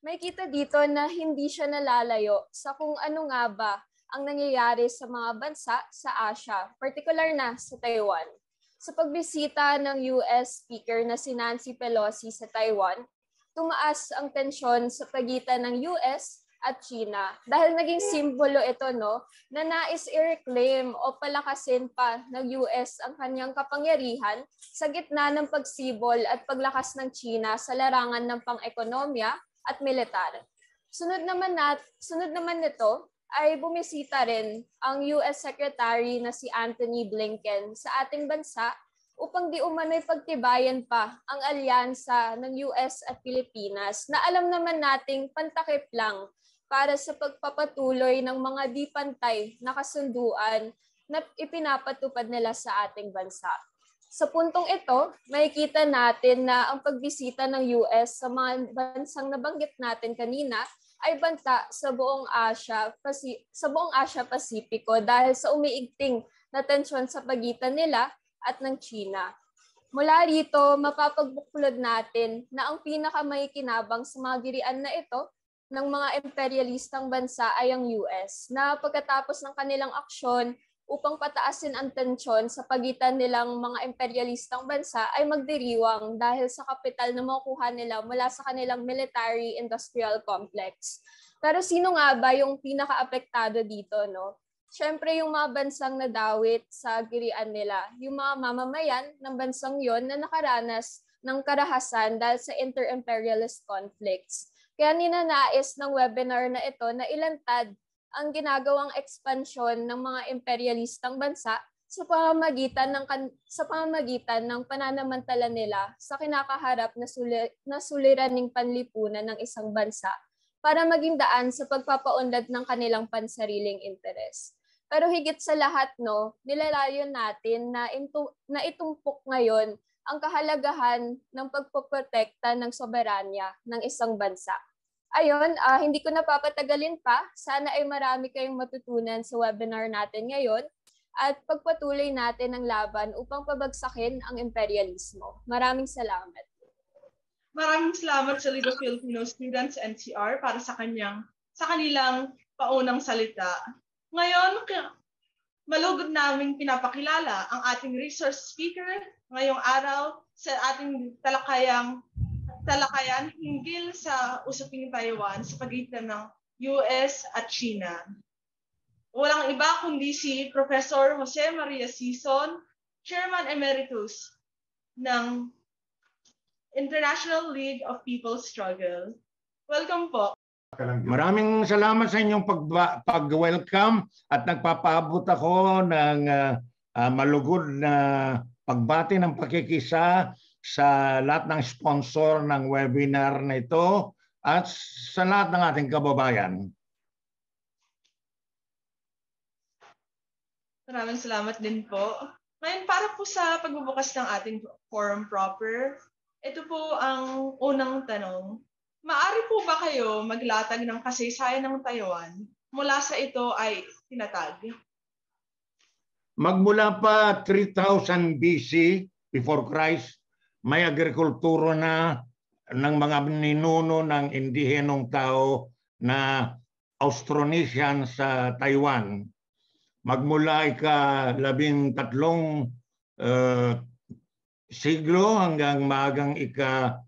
may kita dito na hindi siya nalalayo sa kung ano nga ba ang nangyayari sa mga bansa sa Asia, particular na sa Taiwan. Sa pagbisita ng US Speaker na si Nancy Pelosi sa Taiwan, tumaas ang tensyon sa pagitan ng US at China dahil naging simbolo ito no na nais i-reclaim o palakasin pa ng US ang kanyang kapangyarihan sa gitna ng pagsibol at paglakas ng China sa larangan ng pang-ekonomiya at militar. Sunod naman, nat, sunod naman nito ay bumisita rin ang US Secretary na si Anthony Blinken sa ating bansa upang di umano'y pagtibayan pa ang alyansa ng US at Pilipinas na alam naman nating pantakip lang para sa pagpapatuloy ng mga di na kasunduan na ipinapatupad nila sa ating bansa. Sa puntong ito, makikita natin na ang pagbisita ng US sa mga bansang nabanggit natin kanina ay banta sa buong Asia, sa buong Asia Pasipiko dahil sa umiigting na tensyon sa pagitan nila at ng China. Mula rito, mapapagbuklod natin na ang pinakamayikinabang sa mga girian na ito ng mga imperialistang bansa ay ang US na pagkatapos ng kanilang aksyon upang pataasin ang tensyon sa pagitan nilang mga imperialistang bansa ay magdiriwang dahil sa kapital na makukuha nila mula sa kanilang military-industrial complex. Pero sino nga ba yung pinaka-apektado dito, no? Siyempre, yung mga bansang nadawit sa girian nila, yung mga mamamayan ng bansang yon na nakaranas ng karahasan dahil sa inter-imperialist conflicts. Kaya ninanais ng webinar na ito na ilantad ang ginagawang ekspansyon ng mga imperialistang bansa sa pamamagitan ng sa pamamagitan ng pananamantala nila sa kinakaharap na, suli, na suliraning panlipunan ng isang bansa para maging daan sa pagpapaunlad ng kanilang pansariling interes. Pero higit sa lahat, no, nilalayon natin na, intu- na itumpok ngayon ang kahalagahan ng pagpoprotekta ng soberanya ng isang bansa ayun, uh, hindi ko napapatagalin pa. Sana ay marami kayong matutunan sa webinar natin ngayon at pagpatuloy natin ang laban upang pabagsakin ang imperialismo. Maraming salamat. Maraming salamat sa Liga Filipino Students NCR para sa kanyang sa kanilang paunang salita. Ngayon, malugod naming pinapakilala ang ating resource speaker ngayong araw sa ating talakayang talakayan hinggil sa usaping Taiwan sa pagitan ng US at China. Walang iba kundi si Professor Jose Maria Sison, Chairman Emeritus ng International League of People's Struggle. Welcome po. Maraming salamat sa inyong pag- welcome at nagpapaabot ako ng uh, malugod na pagbati ng pakikisa sa lahat ng sponsor ng webinar na ito at sa lahat ng ating kababayan. Maraming salamat din po. Ngayon, para po sa pagbubukas ng ating forum proper, ito po ang unang tanong. Maari po ba kayo maglatag ng kasaysayan ng Taiwan mula sa ito ay tinatag? Magmula pa 3000 BC before Christ may agrikultura na ng mga ninuno ng indihenong tao na Austronesian sa Taiwan. Magmula ika labing tatlong uh, siglo hanggang maagang ika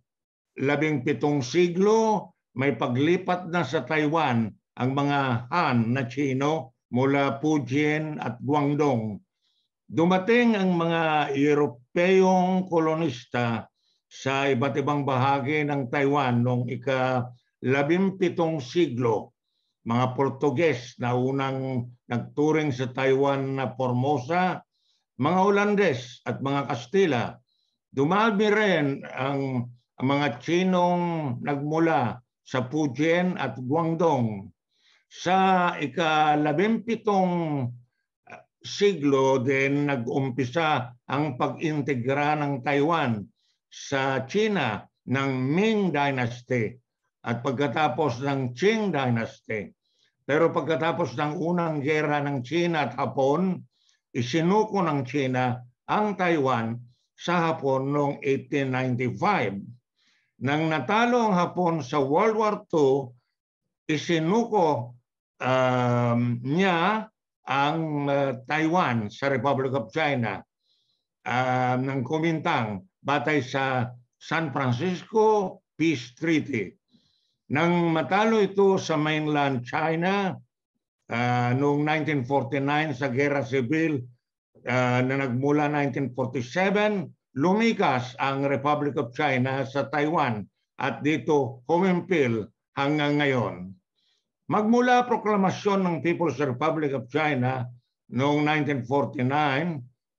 labing pitong siglo, may paglipat na sa Taiwan ang mga Han na Chino mula Fujian at Guangdong Dumating ang mga Europeyong kolonista sa iba't ibang bahagi ng Taiwan noong ika-17 siglo. Mga Portuges na unang nagturing sa Taiwan na Formosa, mga Holandes at mga Kastila. Dumami rin ang, ang mga Chinong nagmula sa Fujian at Guangdong. Sa ika-17 siglo din nag-umpisa ang pag-integra ng Taiwan sa China ng Ming Dynasty at pagkatapos ng Qing Dynasty. Pero pagkatapos ng unang gera ng China at Hapon, isinuko ng China ang Taiwan sa Hapon noong 1895. Nang natalo ang Hapon sa World War II, isinuko um, niya ang uh, Taiwan sa Republic of China uh, ng Kumintang batay sa San Francisco Peace Treaty. Nang matalo ito sa mainland China uh, noong 1949 sa Gera Civil uh, na nagmula 1947, lumikas ang Republic of China sa Taiwan at dito humimpil hanggang ngayon. Magmula proklamasyon ng People's Republic of China noong 1949,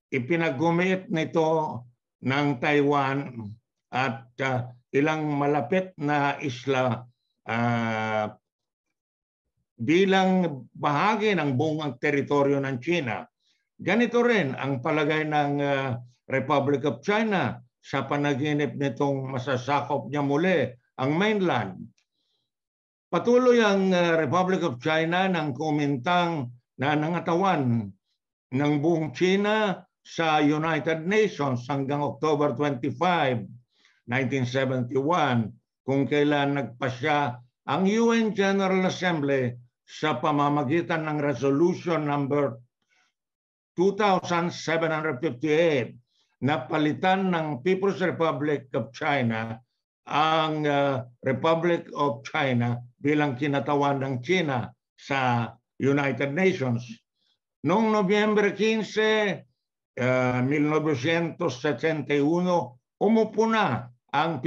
ipinagumit nito ng Taiwan at uh, ilang malapit na isla uh, bilang bahagi ng buong teritoryo ng China. Ganito rin ang palagay ng uh, Republic of China sa panaginip nitong masasakop niya muli ang mainland Patuloy ang ah, Republic of China ng komentang na nangatawan ng buong China sa United Nations hanggang October 25, 1971 kung kailan nagpasya ang UN General Assembly sa pamamagitan ng Resolution number 2758 na palitan ng People's Republic of China ang uh, Republic of China bilang kinatawan ng China sa United Nations. Noong Nobyembre 15, uh, 1971, umupo na ang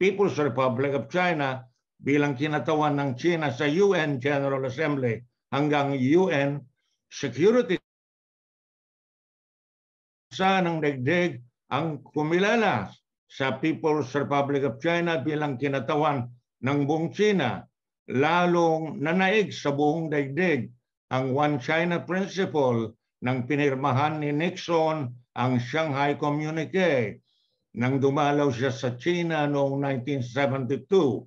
People's Republic of China bilang kinatawan ng China sa UN General Assembly hanggang UN Security sa ng degdeg ang kumilala sa People's Republic of China bilang kinatawan ng buong China lalong nanaig sa buong daigdig ang One China Principle nang pinirmahan ni Nixon ang Shanghai Communique nang dumalaw siya sa China noong 1972.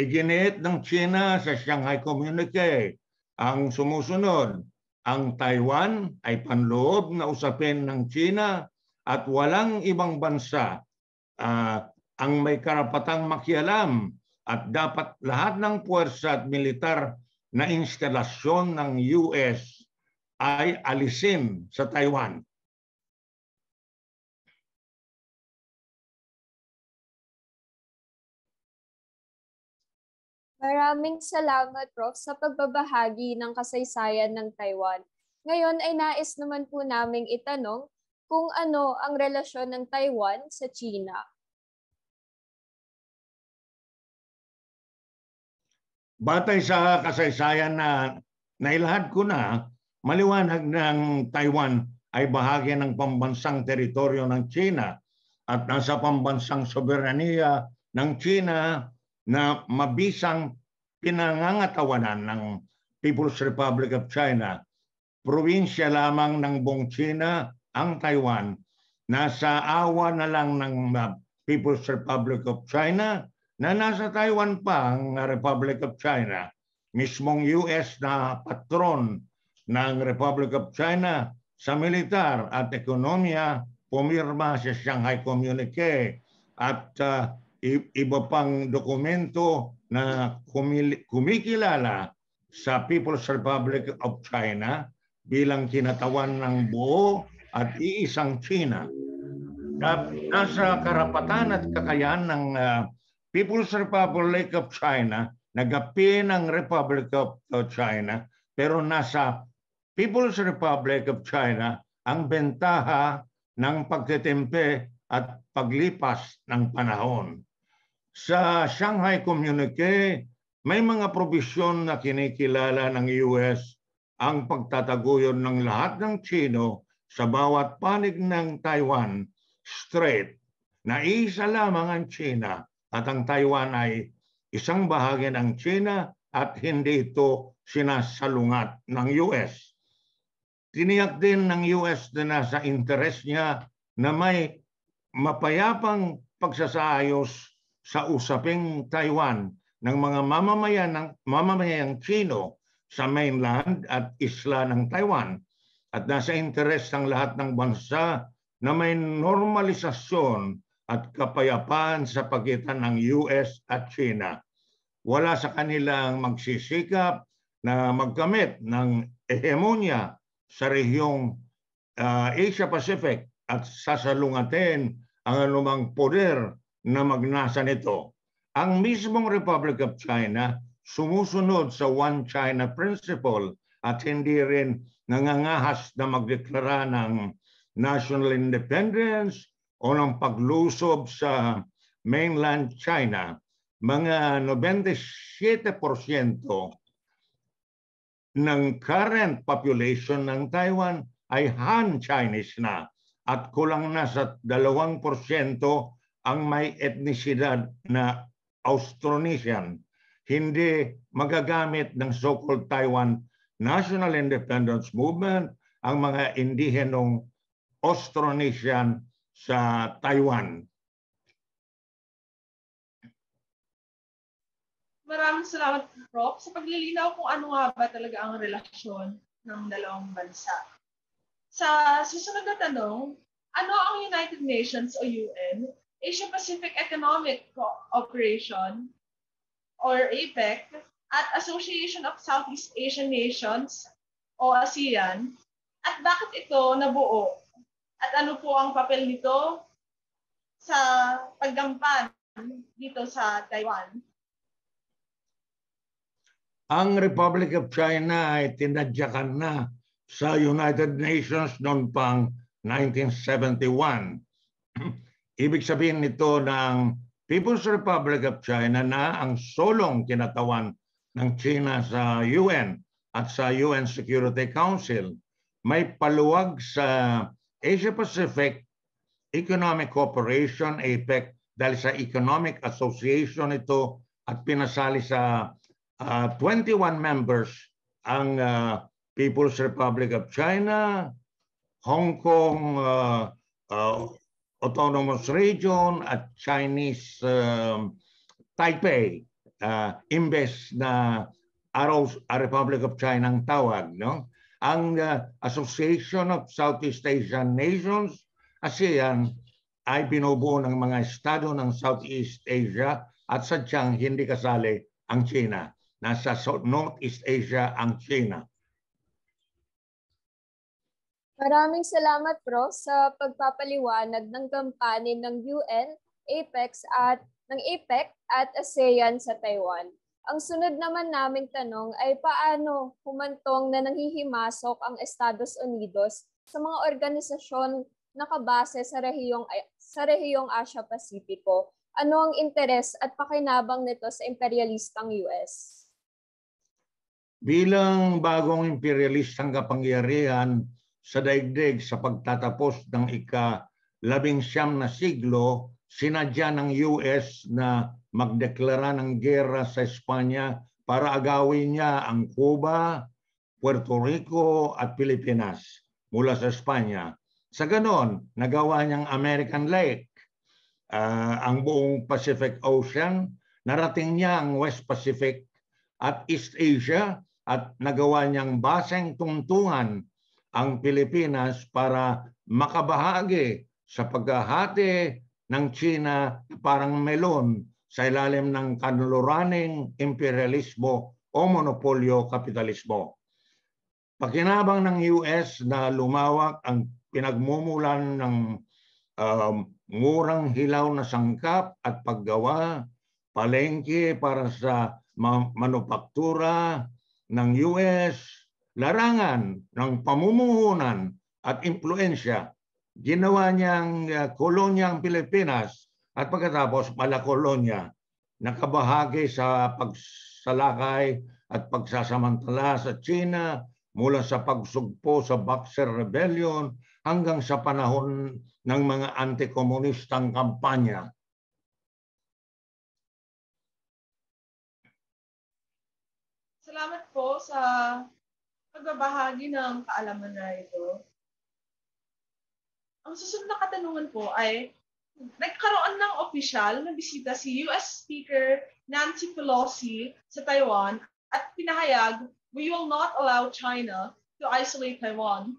Iginiit ng China sa Shanghai Communique ang sumusunod. Ang Taiwan ay panloob na usapin ng China at walang ibang bansa uh, ang may karapatang makialam at dapat lahat ng puwersa at militar na instalasyon ng US ay alisin sa Taiwan. Maraming salamat, Prof, sa pagbabahagi ng kasaysayan ng Taiwan. Ngayon ay nais naman po naming itanong kung ano ang relasyon ng Taiwan sa China. Batay sa kasaysayan na nailahad ko na, maliwanag ng Taiwan ay bahagi ng pambansang teritoryo ng China at nasa pambansang soberanya ng China na mabisang pinangangatawanan ng People's Republic of China. Probinsya lamang ng buong China ang Taiwan. Nasa awa na lang ng uh, People's Republic of China na nasa Taiwan pa ang Republic of China, mismong US na patron ng Republic of China sa militar at ekonomiya, pumirma sa Shanghai Communique at uh, iba pang dokumento na kumikilala sa People's Republic of China bilang kinatawan ng buo at iisang China. Nasa karapatan at kakayahan ng uh, People's Republic of China, nagapi ng Republic of China, pero nasa People's Republic of China ang bentaha ng pagtitimpe at paglipas ng panahon. Sa Shanghai Communique, may mga probisyon na kinikilala ng US ang pagtataguyon ng lahat ng Chino sa bawat panig ng Taiwan Strait na isa lamang ang China at ang Taiwan ay isang bahagi ng China at hindi ito sinasalungat ng US. Tiniyak din ng US na nasa interes niya na may mapayapang pagsasayos sa usaping Taiwan ng mga mamamayan ng mamamayang Chino sa mainland at isla ng Taiwan at nasa interes ng lahat ng bansa na may normalisasyon at kapayapaan sa pagitan ng US at China. Wala sa kanilang magsisikap na magkamit ng hegemonya sa rehiyong uh, ah, Asia-Pacific at sasalungatin ang anumang poder na magnasa nito. Ang mismong Republic of China sumusunod sa One China Principle at hindi rin nangangahas na magdeklara ng national independence o ng paglusob sa mainland China, mga 97% ng current population ng Taiwan ay Han Chinese na at kulang na sa 2% ang may etnisidad na Austronesian, hindi magagamit ng so-called Taiwan National Independence Movement ang mga indihenong Austronesian sa Taiwan. Maraming salamat, Prof. Sa paglilinaw kung ano nga ba talaga ang relasyon ng dalawang bansa. Sa susunod na tanong, ano ang United Nations o UN, Asia-Pacific Economic Cooperation or APEC, at Association of Southeast Asian Nations o ASEAN, at bakit ito nabuo at ano po ang papel nito sa pagdampan dito sa Taiwan? Ang Republic of China ay tinadyakan na sa United Nations noon pang 1971. Ibig sabihin nito ng People's Republic of China na ang solong kinatawan ng China sa UN at sa UN Security Council may paluwag sa Asia-Pacific Economic Cooperation, APEC, dahil sa Economic Association ito at pinasali sa uh, ah, 21 members ang uh, People's Republic of China, Hong Kong uh, uh, Autonomous Region at Chinese uh, Taipei uh, imbes na Araw, Republic of China ang tawag, no? ang uh, Association of Southeast Asian Nations, ASEAN, ay binubuo ng mga estado ng Southeast Asia at sadyang hindi kasali ang China. Nasa Northeast Asia ang China. Maraming salamat, Pro, sa pagpapaliwanag ng kampanin ng UN, APEX at ng APEC at ASEAN sa Taiwan. Ang sunod naman naming tanong ay paano humantong na nanghihimasok ang Estados Unidos sa mga organisasyon nakabase sa rehiyong sa rehiyong Asia-Pasipiko. Ano ang interes at pakinabang nito sa imperialistang US? Bilang bagong imperialistang kapangyarihan sa daigdig sa pagtatapos ng ika-labing siyam na siglo, sinadya ng US na magdeklara ng gera sa Espanya para agawin niya ang Cuba, Puerto Rico at Pilipinas mula sa Espanya. Sa ganon, nagawa niyang American Lake, uh, ang buong Pacific Ocean, narating niya ang West Pacific at East Asia at nagawa niyang baseng tungtungan ang Pilipinas para makabahagi sa paghahati ng China parang melon sa ilalim ng kanluraning imperialismo o monopolyo kapitalismo. Pakinabang ng US na lumawak ang pinagmumulan ng um, murang hilaw na sangkap at paggawa, palengke para sa manupaktura ng US, larangan ng pamumuhunan at impluensya, ginawa niyang uh, kolonyang Pilipinas at pagkatapos, Malacolonia, nakabahagi sa pagsalakay at pagsasamantala sa China mula sa pagsugpo sa Boxer Rebellion hanggang sa panahon ng mga anti antikomunistang kampanya. Salamat po sa pagbabahagi ng kaalaman na ito. Ang susunod na katanungan po ay, nagkaroon ng official na bisita si US Speaker Nancy Pelosi sa Taiwan at pinahayag, we will not allow China to isolate Taiwan.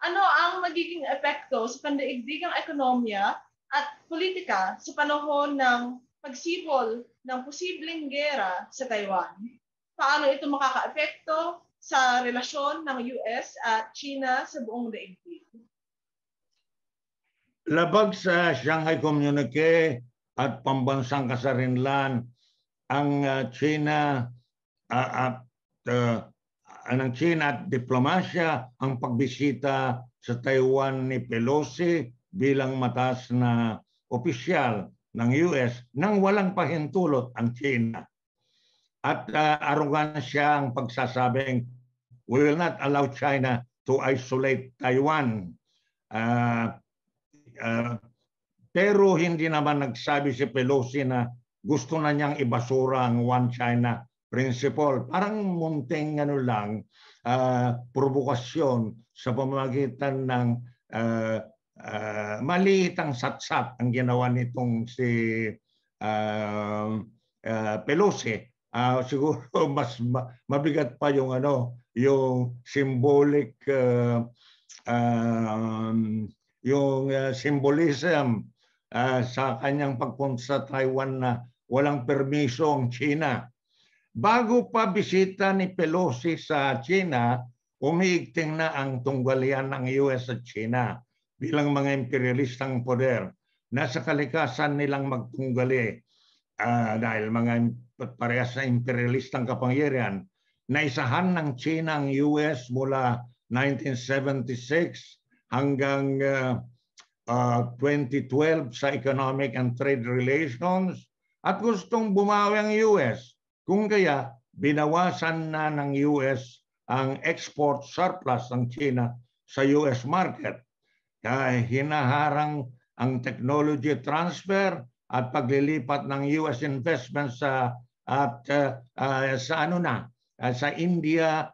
Ano ang magiging epekto sa pandaigdigang ekonomiya at politika sa panahon ng pagsibol ng posibleng gera sa Taiwan? Paano ito makakaapekto sa relasyon ng US at China sa buong daigdig? Labag sa Shanghai Communique at pambansang kasarinlan ang ah, China uh, at uh, ah, ng China at diplomasya ang pagbisita sa Taiwan ni Pelosi bilang matas na opisyal ng US nang walang pahintulot ang China. At uh, arugansya ang pagsasabing we will not allow China to isolate Taiwan. Uh, Ah, pero hindi naman nagsabi si Pelosi na gusto na niyang ibasura ang One China Principle. Parang munting ano lang, uh, provokasyon sa pamamagitan ng uh, uh, maliit ang satsat ang ginawa nitong si uh, uh, Pelosi. Uh, siguro mas ma- mabigat pa yung ano yung symbolic uh, um, yung uh, symbolism uh, sa kanyang pagpunta sa Taiwan na walang permiso ang China. Bago pa bisita ni Pelosi sa China, umiigting na ang tunggalian ng US at China bilang mga imperialistang poder. na sa kalikasan nilang magtunggali uh, dahil mga parehas na imperialistang kapangyarihan. na isahan ng China ang US mula 1976 hanggang uh, uh, 2012 sa economic and trade relations at gustong bumawi ang US. Kung kaya, binawasan na ng US ang export surplus ng China sa US market. Kaya hinaharang ang technology transfer at paglilipat ng US investments sa at uh, uh, sa ano na uh, sa India,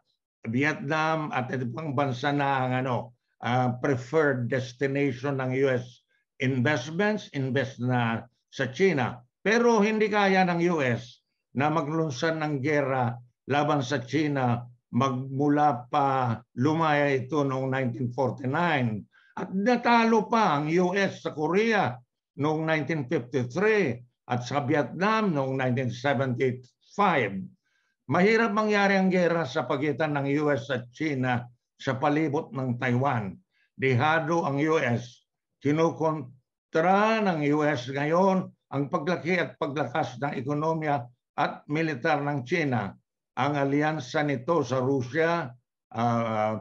Vietnam at ibang bansa na ang ano uh, preferred destination ng US investments, invest na sa China. Pero hindi kaya ng US na maglunsan ng gera laban sa China magmula pa lumaya ito noong 1949 at natalo pa ang US sa Korea noong 1953 at sa Vietnam noong 1975. Mahirap mangyari ang gera sa pagitan ng US at China sa palibot ng Taiwan. Dehado ang US. Kinukontra ng US ngayon ang paglaki at paglakas ng ekonomiya at militar ng China. Ang alyansa nito sa Russia, uh, ah,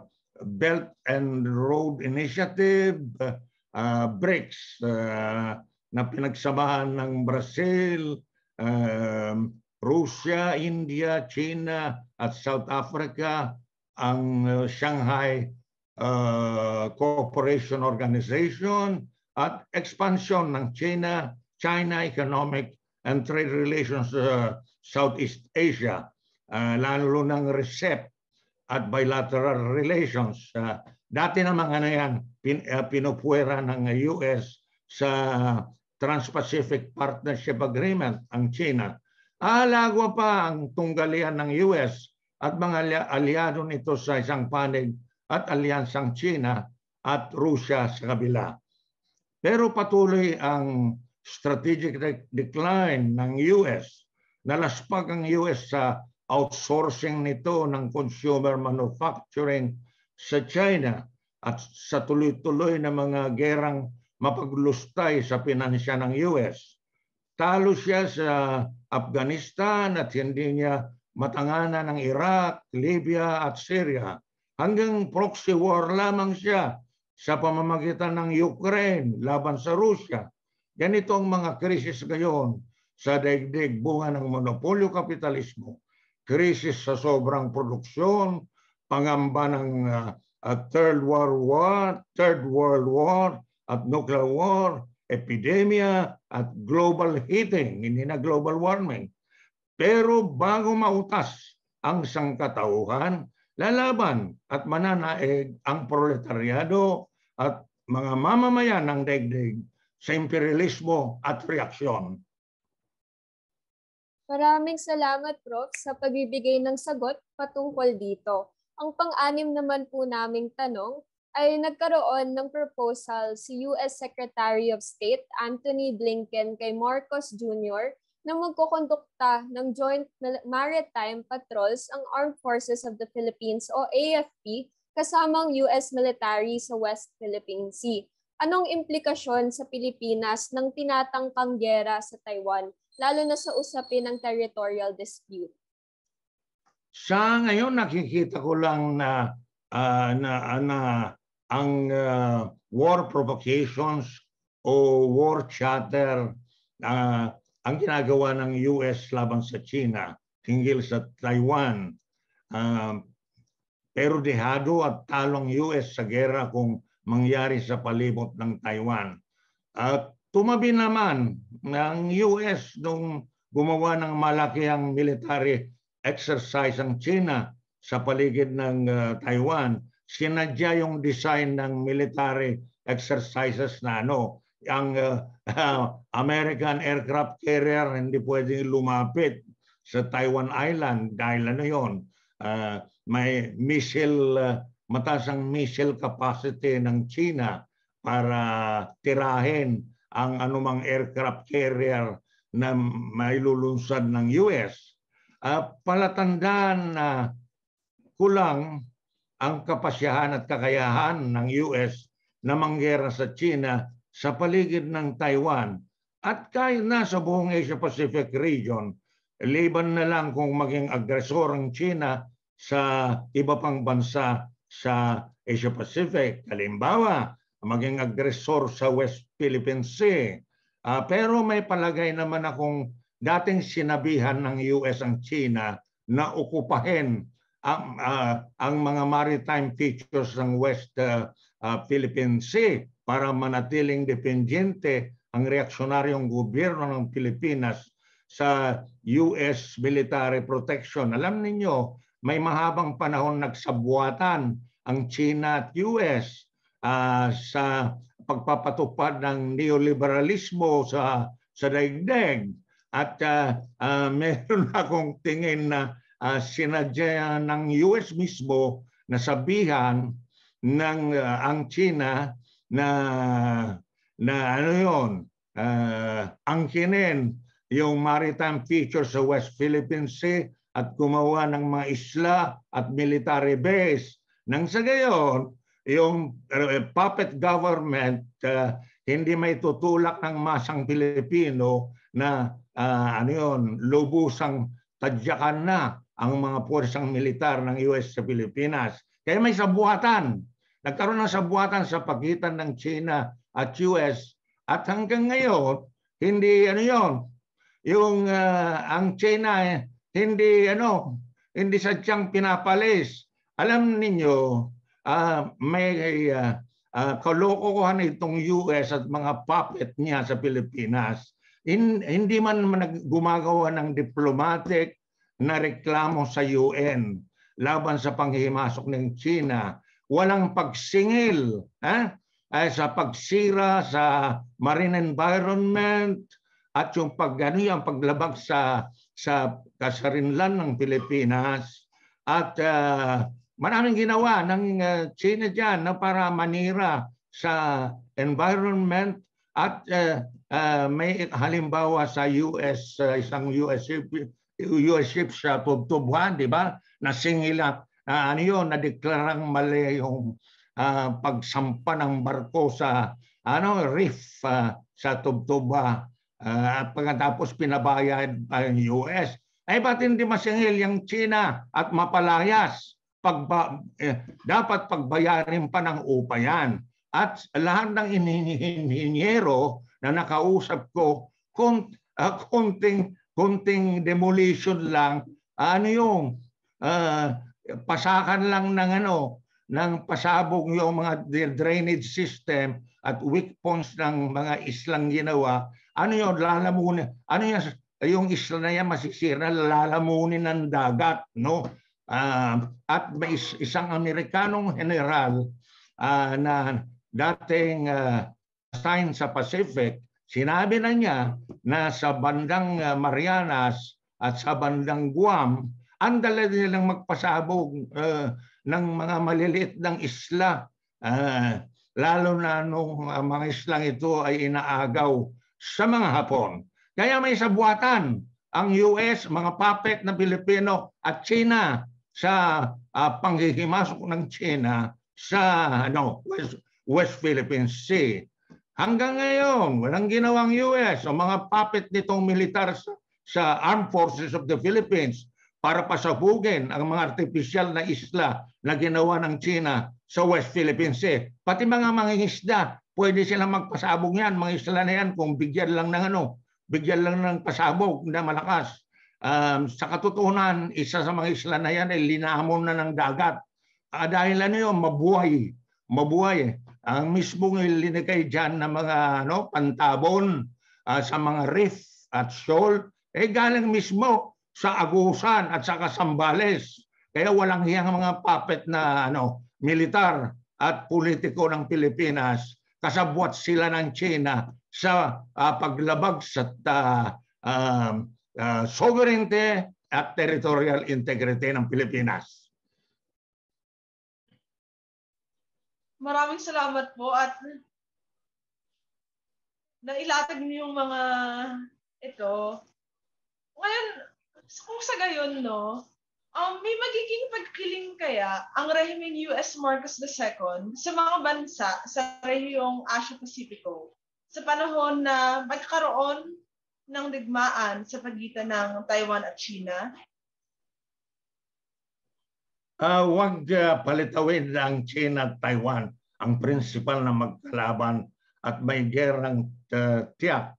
Belt and Road Initiative, uh, uh, BRICS uh, na pinagsamahan ng Brazil, uh, Russia, India, China at South Africa ang uh, Shanghai uh, Cooperation Organization at expansion ng China China Economic and Trade Relations uh, Southeast Asia uh, lalo ng RCEP at bilateral relations uh, dati naman ano yan pin, uh, pinupuwera ng US sa Trans-Pacific Partnership Agreement ang China. Ah, lagwa pa ang tunggalian ng US at mga aliado nito sa isang panig at alyansang China at Rusya sa kabila. Pero patuloy ang strategic decline ng US. Nalaspag ang US sa outsourcing nito ng consumer manufacturing sa China at sa tuloy-tuloy na mga gerang mapaglustay sa pinansya ng US. Talo siya sa Afghanistan at hindi niya matangana ng Iraq, Libya at Syria. Hanggang proxy war lamang siya sa pamamagitan ng Ukraine laban sa Russia. Ganito ang mga krisis ngayon sa daigdig bunga ng monopolyo kapitalismo, krisis sa sobrang produksyon, pangamba ng uh, uh, Third World War, Third World War at nuclear war, epidemya at global heating, hindi na global warming. Pero bago mautas ang sangkatauhan, lalaban at mananaig ang proletaryado at mga mamamayan ng daigdig sa imperialismo at reaksyon. Maraming salamat, Prof, sa pagbibigay ng sagot patungkol dito. Ang pang-anim naman po naming tanong ay nagkaroon ng proposal si U.S. Secretary of State Anthony Blinken kay Marcos Jr na magkokondukta ng Joint Maritime Patrols ang Armed Forces of the Philippines o AFP kasamang US military sa West Philippine Sea. Anong implikasyon sa Pilipinas ng tinatangkang gera sa Taiwan, lalo na sa usapin ng territorial dispute? Sa ngayon nakikita ko lang na uh, na, ah, na ang uh, war provocations o war chatter uh, ang ginagawa ng US laban sa China hinggil sa Taiwan. Uh, ah, pero dehado at talong US sa gera kung mangyari sa palibot ng Taiwan. At tumabi naman ng US nung gumawa ng malakihang military exercise ang China sa paligid ng uh, Taiwan. Sinadya yung design ng military exercises na ano, ang uh, American aircraft carrier hindi pwedeng lumapit sa Taiwan Island dahil ano yon uh, ah, may missile uh, mataas ang missile capacity ng China para tirahin ang anumang aircraft carrier na may lulunsad ng US. Uh, ah, palatandaan na kulang ang kapasyahan at kakayahan ng US na manggera sa China sa paligid ng Taiwan at kahit nasa buong Asia Pacific region, liban na lang kung maging agresor ang China sa iba pang bansa sa Asia Pacific. Halimbawa, maging agresor sa West Philippine Sea. Uh, pero may palagay naman akong dating sinabihan ng US ang China na okupahin ang, uh, ang mga maritime features ng West uh, uh, Philippine Sea para manatiling dependyente ang reaksyonaryong gobyerno ng Pilipinas sa US military protection. Alam ninyo, may mahabang panahon nagsabuatan ang China at US uh, ah, sa pagpapatupad ng neoliberalismo sa sa daigdig at uh, uh, meron akong tingin na uh, sinadya ng US mismo na sabihan ng uh, ang China na na ano yon uh, ah, angkinin yung maritime features sa West Philippine Sea at gumawa ng mga isla at military base. Nang sa gayon, yung eh, puppet government uh, hindi may tutulak ng masang Pilipino na uh, ano yon, lubusang tadyakan na ang mga puwersang militar ng US sa Pilipinas. Kaya may sabuhatan Nagkaroon ng sabuatan sa pagitan ng China at US at hanggang ngayon hindi ano 'yon. Yung uh, ang China eh, hindi ano hindi sadyang pinapalis. Alam ninyo uh, may uh, uh, kalokohan itong US at mga puppet niya sa Pilipinas. In, hindi man gumagawa ng diplomatic na reklamo sa UN laban sa panghimasok ng China walang pagsingil eh? Ay, sa pagsira sa marine environment at yung pagano ano, yung paglabag sa sa kasarinlan ng Pilipinas at uh, maraming ginawa ng uh, China diyan na para manira sa environment at uh, uh, may halimbawa sa US uh, isang US ship US ship sa Tubuan di ba? na singilan na ano yun, nadeklarang mali yung uh, pagsampa ng barko sa ano reef uh, sa Tubtuba uh, at pagkatapos pinabayad ang US. Ay eh, ba't hindi masingil yung China at mapalayas? Pagba, eh, dapat pagbayarin pa ng upa yan. At lahat ng inhinyero na nakausap ko, kont, uh, konting, konting demolition lang, ano yung uh, pasakan lang ng ano, ng pasabog yung mga drainage system at weak points ng mga islang ginawa, ano yun, lalamunin, ano yun, yung isla na yan masisira, lalamunin ng dagat, no? Uh, at may isang Amerikanong general uh, na dating uh, assigned sa Pacific, sinabi na niya na sa bandang Marianas at sa bandang Guam, ang dala nilang magpasabog uh, ng mga maliliit ng isla, uh, lalo na nung uh, mga islang ito ay inaagaw sa mga Hapon. Kaya may sabuatan ang US, mga puppet na Pilipino at China sa uh, panghihimasok ng China sa ano West, West Philippine Sea. Hanggang ngayon, walang ginawang US o mga puppet nitong militar sa, sa Armed Forces of the Philippines para pasabugin ang mga artificial na isla na ginawa ng China sa West Philippine Sea. Pati mga mangingisda, pwede silang magpasabog yan, mga isla na yan kung bigyan lang ng ano, bigyan lang ng pasabog na malakas. Um, sa katotohanan, isa sa mga isla na yan ay linahamon na ng dagat. Uh, dahil ano yun, mabuhay. Mabuhay. Ang mismong linikay dyan ng mga ano, pantabon uh, sa mga reef at shoal, eh galing mismo sa Agusan at sa Kasambales. Kaya walang hiyang mga puppet na ano, militar at politiko ng Pilipinas. Kasabwat sila ng China sa uh, paglabag sa uh, uh, sovereignty at territorial integrity ng Pilipinas. Maraming salamat po at nailatag niyo yung mga ito. Ngayon, So, kung sa gayon, no, um, may magiging pagkiling kaya ang rehimeng US Marcos II sa mga bansa sa rehiyong Asia-Pacifico sa panahon na magkaroon ng digmaan sa pagitan ng Taiwan at China? Uh, ah, wag uh, ah, palitawin ang China at Taiwan ang prinsipal na magkalaban at may gerang uh, ah, tiyak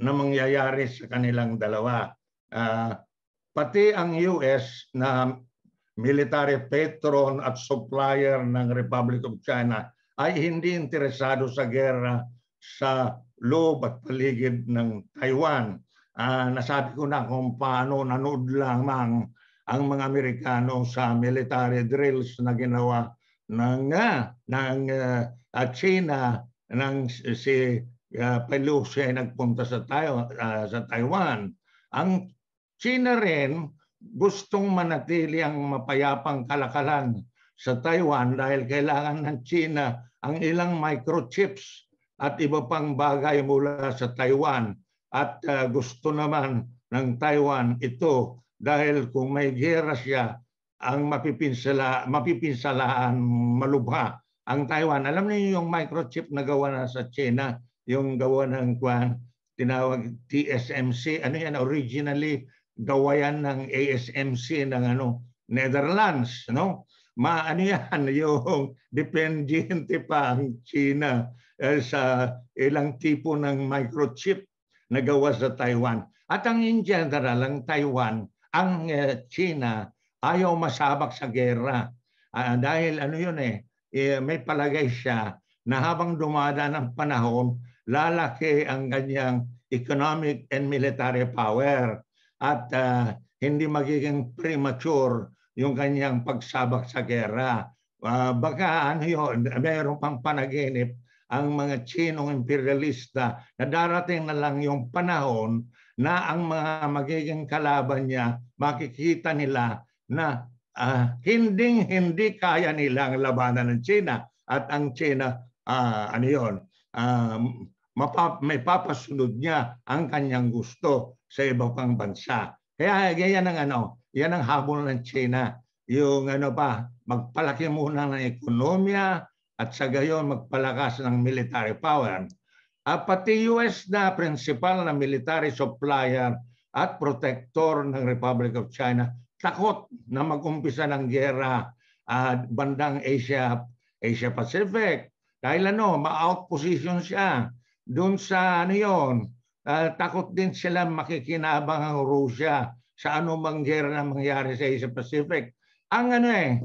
na mangyayari sa kanilang dalawa. Uh, Pati ang US na military patron at supplier ng Republic of China ay hindi interesado sa gera sa loob at paligid ng Taiwan. Uh, nasabi ko na kung paano nanood lamang ang mga Amerikano sa military drills na ginawa ng uh, ng uh, China ng si uh, Pelosi ay nagpunta sa tayo, uh, sa Taiwan. Ang China rin gustong manatili ang mapayapang kalakalan sa Taiwan dahil kailangan ng China ang ilang microchips at iba pang bagay mula sa Taiwan at uh, gusto naman ng Taiwan ito dahil kung may gera siya ang mapipinsala, mapipinsalaan malubha ang Taiwan. Alam niyo yung microchip na gawa na sa China, yung gawa ng Kwan, tinawag TSMC, ano yan, originally gawayan ng ASMC ng ano Netherlands no maano yan yung dependent pa ang China eh, sa ilang tipo ng microchip na gawa sa Taiwan at ang in general ang Taiwan ang eh, China ayaw masabak sa gera uh, dahil ano yun eh, eh may palagay siya na habang dumada ng panahon lalaki ang kanyang economic and military power at uh, hindi magiging premature yung kanyang pagsabak sa gera. Uh, baka ano yun, mayroon pang panaginip ang mga Chinong imperialista na darating na lang yung panahon na ang mga magiging kalaban niya makikita nila na uh, ah, hindi hindi kaya nilang labanan ng China at ang China uh, ano yon uh, mapap, may papasunod niya ang kanyang gusto sa iba pang bansa. Kaya yan ang ano, yan ang habol ng China. Yung ano pa, magpalaki muna ng ekonomiya at sa gayon magpalakas ng military power. At ah, pati US na principal na military supplier at protector ng Republic of China takot na magumpisa ng gera at uh, bandang Asia Asia Pacific dahil ano ma out position siya doon sa ano yon Uh, takot din sila makikinabang ang Russia sa anumang gera na mangyari sa Asia Pacific. Ang ano eh,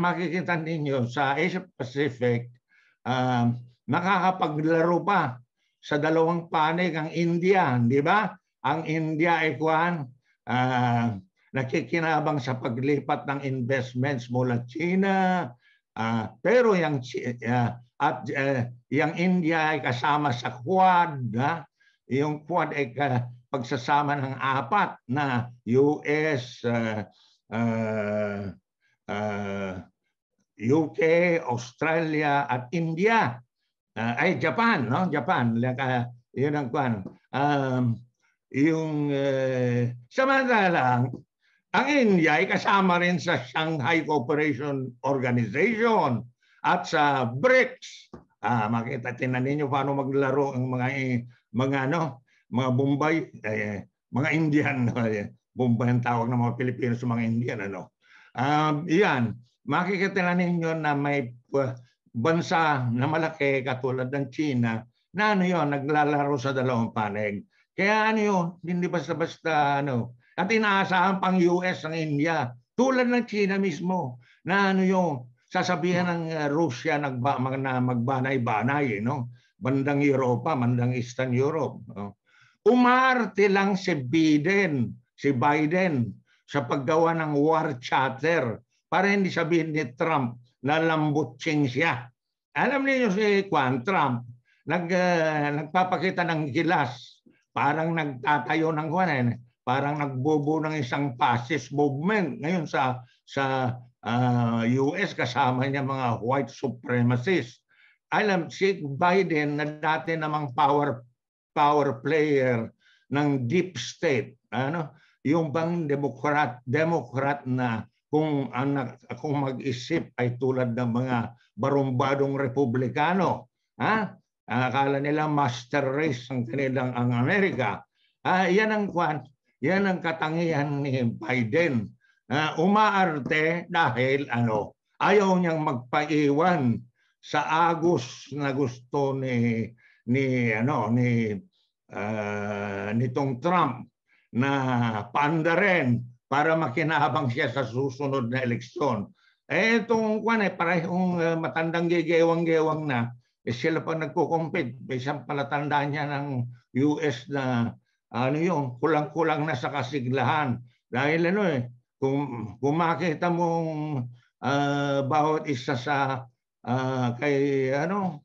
makikita ninyo sa Asia Pacific, uh, ah, nakakapaglaro pa sa dalawang panig ang India, di ba? Ang India ay kuan, uh, ah, nakikinabang sa paglipat ng investments mula China, uh, pero yung uh, at uh, eh, yung India ay kasama sa Quad, ha? yung Quad ay uh, eh, pagsasama ng apat na US, uh, ah, ah, ah, uh, uh, UK, Australia at India. Uh, ay Japan, no? Japan. Like, uh, yun ang kwan. Um, yung uh, samantalang ang India ay kasama rin sa Shanghai Cooperation Organization at sa BRICS. Ah, makita tinan ninyo paano maglaro ang mga eh, mga ano, mga Bombay, eh, eh mga Indian, eh, Bombay ang tawag ng mga Pilipino sa mga Indian. Ano. Um, yan, makikita na ninyo na may uh, bansa na malaki katulad ng China na ano yon naglalaro sa dalawang panig. Kaya ano yun, hindi basta-basta ano. At inaasahan pang US ang India. Tulad ng China mismo na ano yung sasabihan ng uh, Russia nagba, na magbanay-banay. Eh, no? bandang Europa, bandang Eastern Europe. Umarte lang si Biden, si Biden sa paggawa ng war chatter para hindi sabihin ni Trump na lambutsing siya. Alam niyo si Juan Trump, nag, uh, nagpapakita ng gilas, parang nagtatayo ng Juan, eh, parang nagbubo ng isang fascist movement ngayon sa sa uh, ah, US kasama niya mga white supremacists alam si Biden na dati namang power power player ng deep state ano yung bang demokrat demokrat na kung anak kung mag-isip ay tulad ng mga barumbadong republikano ha akala nila master race ang kanilang ang Amerika ah, yan ang kwan yan ang katangian ni Biden uh, umaarte dahil ano ayaw niyang magpaiwan sa agos na gusto ni ni ano ni uh, nitong Trump na paanda rin para makinabang siya sa susunod na eleksyon. Eh itong kwan eh parehong uh, matandang gigewang gewang na eh, sila pa nagko-compete. May Isang palatandaan niya ng US na ano yung kulang-kulang na sa kasiglahan. Dahil ano eh, kung, kung makita mong uh, bawat isa sa uh, kay ano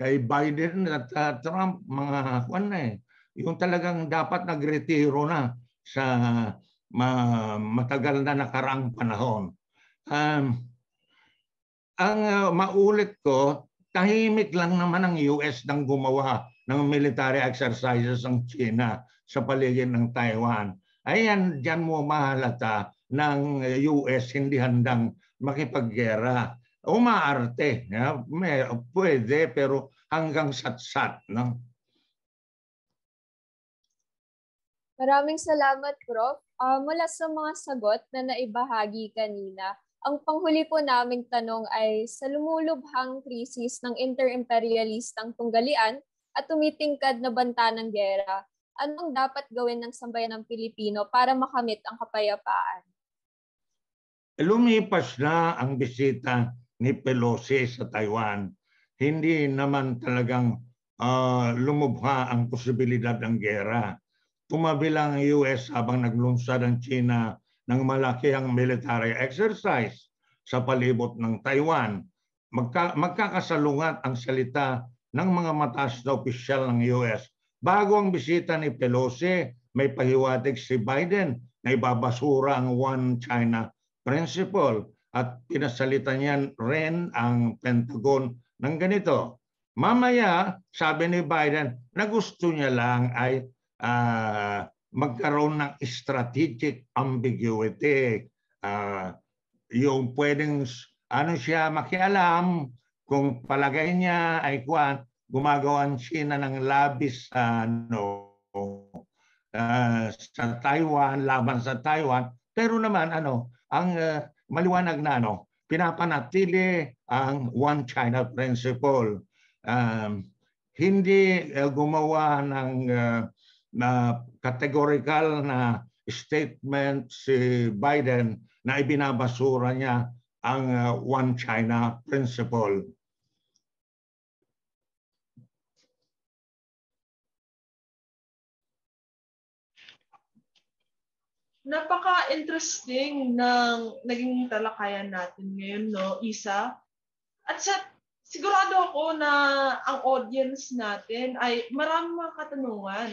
kay Biden at uh, Trump mga kwan na eh. Yung talagang dapat nagretiro na sa ma- matagal na nakarang panahon. Um, ang uh, maulit ko, tahimik lang naman ang US nang gumawa ng military exercises ng China sa paligid ng Taiwan. Ayan, dyan mo mahalata ng US hindi handang makipaggera umaarte. Yeah? May, pwede, pero hanggang satsat. No? Maraming salamat, Prof. Uh, mula sa mga sagot na naibahagi kanina, ang panghuli po naming tanong ay sa lumulubhang krisis ng interimperialistang tunggalian at tumitingkad na banta ng gera, anong dapat gawin ng sambayan ng Pilipino para makamit ang kapayapaan? Lumipas na ang bisita ni Pelosi sa Taiwan, hindi naman talagang uh, lumubha ang posibilidad ng gera. Tumabi lang ang US habang naglunsad ang China ng malakihang military exercise sa palibot ng Taiwan. Magka, magkakasalungat ang salita ng mga matas na opisyal ng US. Bago ang bisita ni Pelosi, may pahiwatig si Biden na ibabasura ang One China Principle at pinasalita niyan rin ang Pentagon ng ganito. Mamaya, sabi ni Biden, na gusto niya lang ay uh, magkaroon ng strategic ambiguity. Uh, yung pwedeng ano siya makialam kung palagay niya ay kuan gumagawa ang China ng labis ano uh, sa Taiwan laban sa Taiwan pero naman ano ang uh, maliwanag na ano, pinapanatili ang One China Principle. Um, hindi uh, gumawa ng uh, na categorical na statement si Biden na ibinabasura niya ang uh, One China Principle. napaka-interesting ng naging talakayan natin ngayon, no, Isa? At sa, sigurado ako na ang audience natin ay maraming mga katanungan.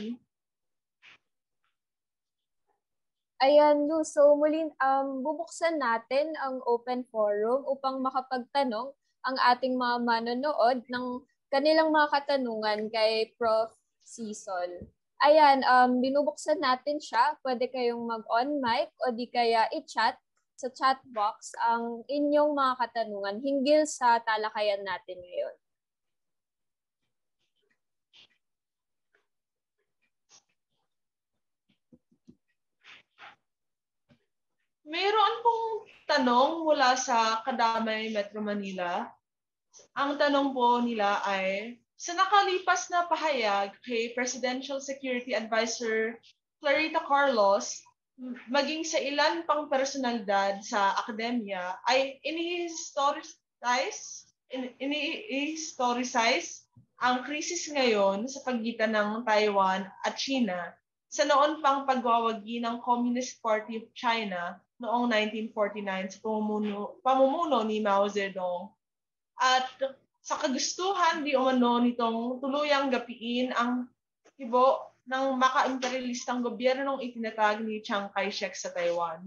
Ayan, Lu. So muli, um, bubuksan natin ang open forum upang makapagtanong ang ating mga manonood ng kanilang mga katanungan kay Prof. Sisol. Ayan, um, binubuksan natin siya. Pwede kayong mag-on mic o di kaya i-chat sa chat box ang inyong mga katanungan hinggil sa talakayan natin ngayon. Mayroon pong tanong mula sa Kadamay Metro Manila. Ang tanong po nila ay, sa nakalipas na pahayag kay Presidential Security Advisor Clarita Carlos, maging sa ilan pang personalidad sa akademya ay inihistoricize, in, inihistoricize ang krisis ngayon sa pagitan ng Taiwan at China sa noon pang pagwawagi ng Communist Party of China noong 1949 sa pamumuno, pamumuno ni Mao Zedong. At sa kagustuhan di umano nitong tuluyang gapiin ang hibo ng maka-imperialistang gobyernong itinatag ni Chiang Kai-shek sa Taiwan.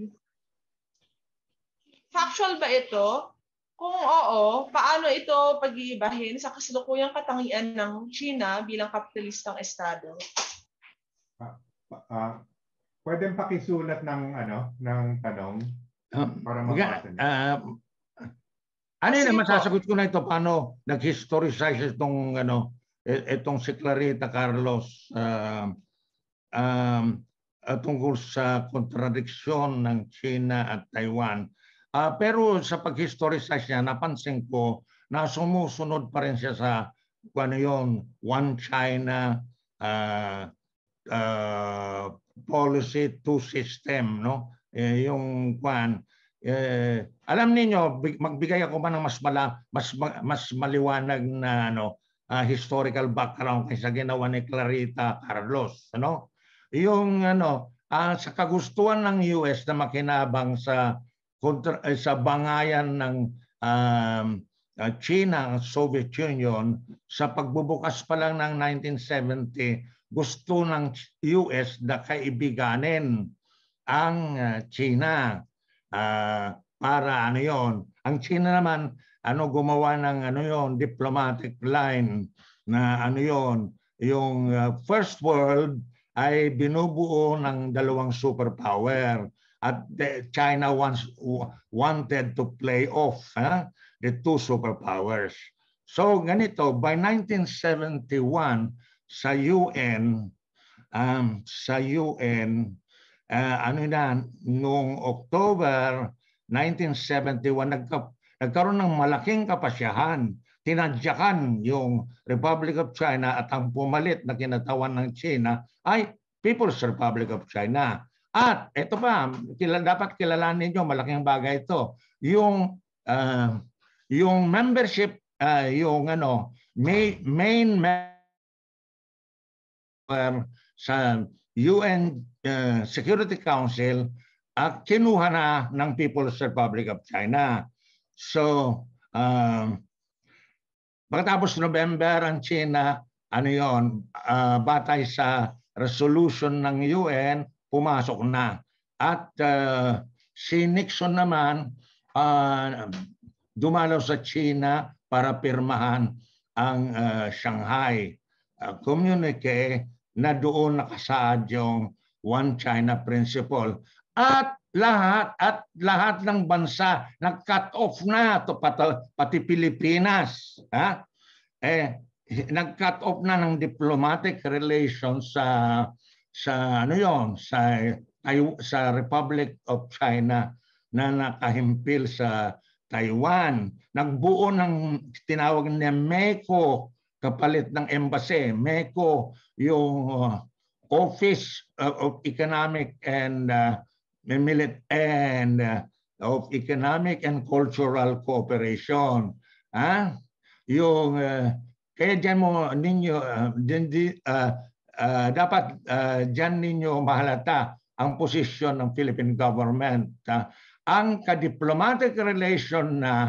Factual ba ito? Kung oo, paano ito pag-iibahin sa kasalukuyang katangian ng China bilang kapitalistang estado? Uh, uh, pwedeng pakisulat ng ano ng tanong ah, para mapasa. Uh, uh, ano yun masasagot ko na ito? Paano nag-historicize itong, ano, e, itong si Clarita Carlos uh, um, uh, tungkol sa kontradiksyon ng China at Taiwan. Uh, pero sa pag-historicize niya, napansin ko na sumusunod pa rin siya sa ano yun, one China uh, uh, policy, two system, no? Eh, yung kwan, eh, alam niyo magbigay ako pa ng mas mala, mas mas maliwanag na ano uh, historical background kaysa ginawa ni Clarita Carlos ano yung ano uh, sa kagustuhan ng US na makinabang sa kontra, eh, sa bangayan ng um, ah, China at Soviet Union sa pagbubukas pa lang ng 1970 gusto ng US na kaibiganin ang China uh, para ano yon. Ang China naman ano gumawa ng ano yon diplomatic line na ano yon yung uh, first world ay binubuo ng dalawang superpower at the China wants, wanted to play off huh, the two superpowers. So ganito, by 1971 sa UN, um, sa UN, uh, ano na, noong October 1971, nagka, nagkaroon ng malaking kapasyahan. Tinadyakan yung Republic of China at ang pumalit na kinatawan ng China ay People's Republic of China. At ito pa, kila, dapat kilalanin niyo malaking bagay ito. Yung uh, yung membership uh, yung ano main main member sa UN uh, Security Council at kinuha na ng People's Republic of China. So, uh, pagkatapos November ang China, ano yon uh, batay sa resolution ng UN, pumasok na. At uh, si Nixon naman uh, dumalaw sa China para pirmahan ang uh, Shanghai uh, Communique na doon nakasaad yung One China Principle. At lahat at lahat ng bansa nag-cut off na to pati, pati Pilipinas ha eh nag-cut off na ng diplomatic relations sa sa ano yon sa ay, sa Republic of China na nakahimpil sa Taiwan nagbuo ng tinawag na MECO kapalit ng embassy, MECO, yung uh, Office of Economic and uh, and uh, of Economic and Cultural Cooperation. Ha? Yung uh, kaya diyan mo ninyo uh, din, di, uh, uh, dapat uh, diyan ninyo mahalata ang posisyon ng Philippine government. Uh, ang ka-diplomatic relation na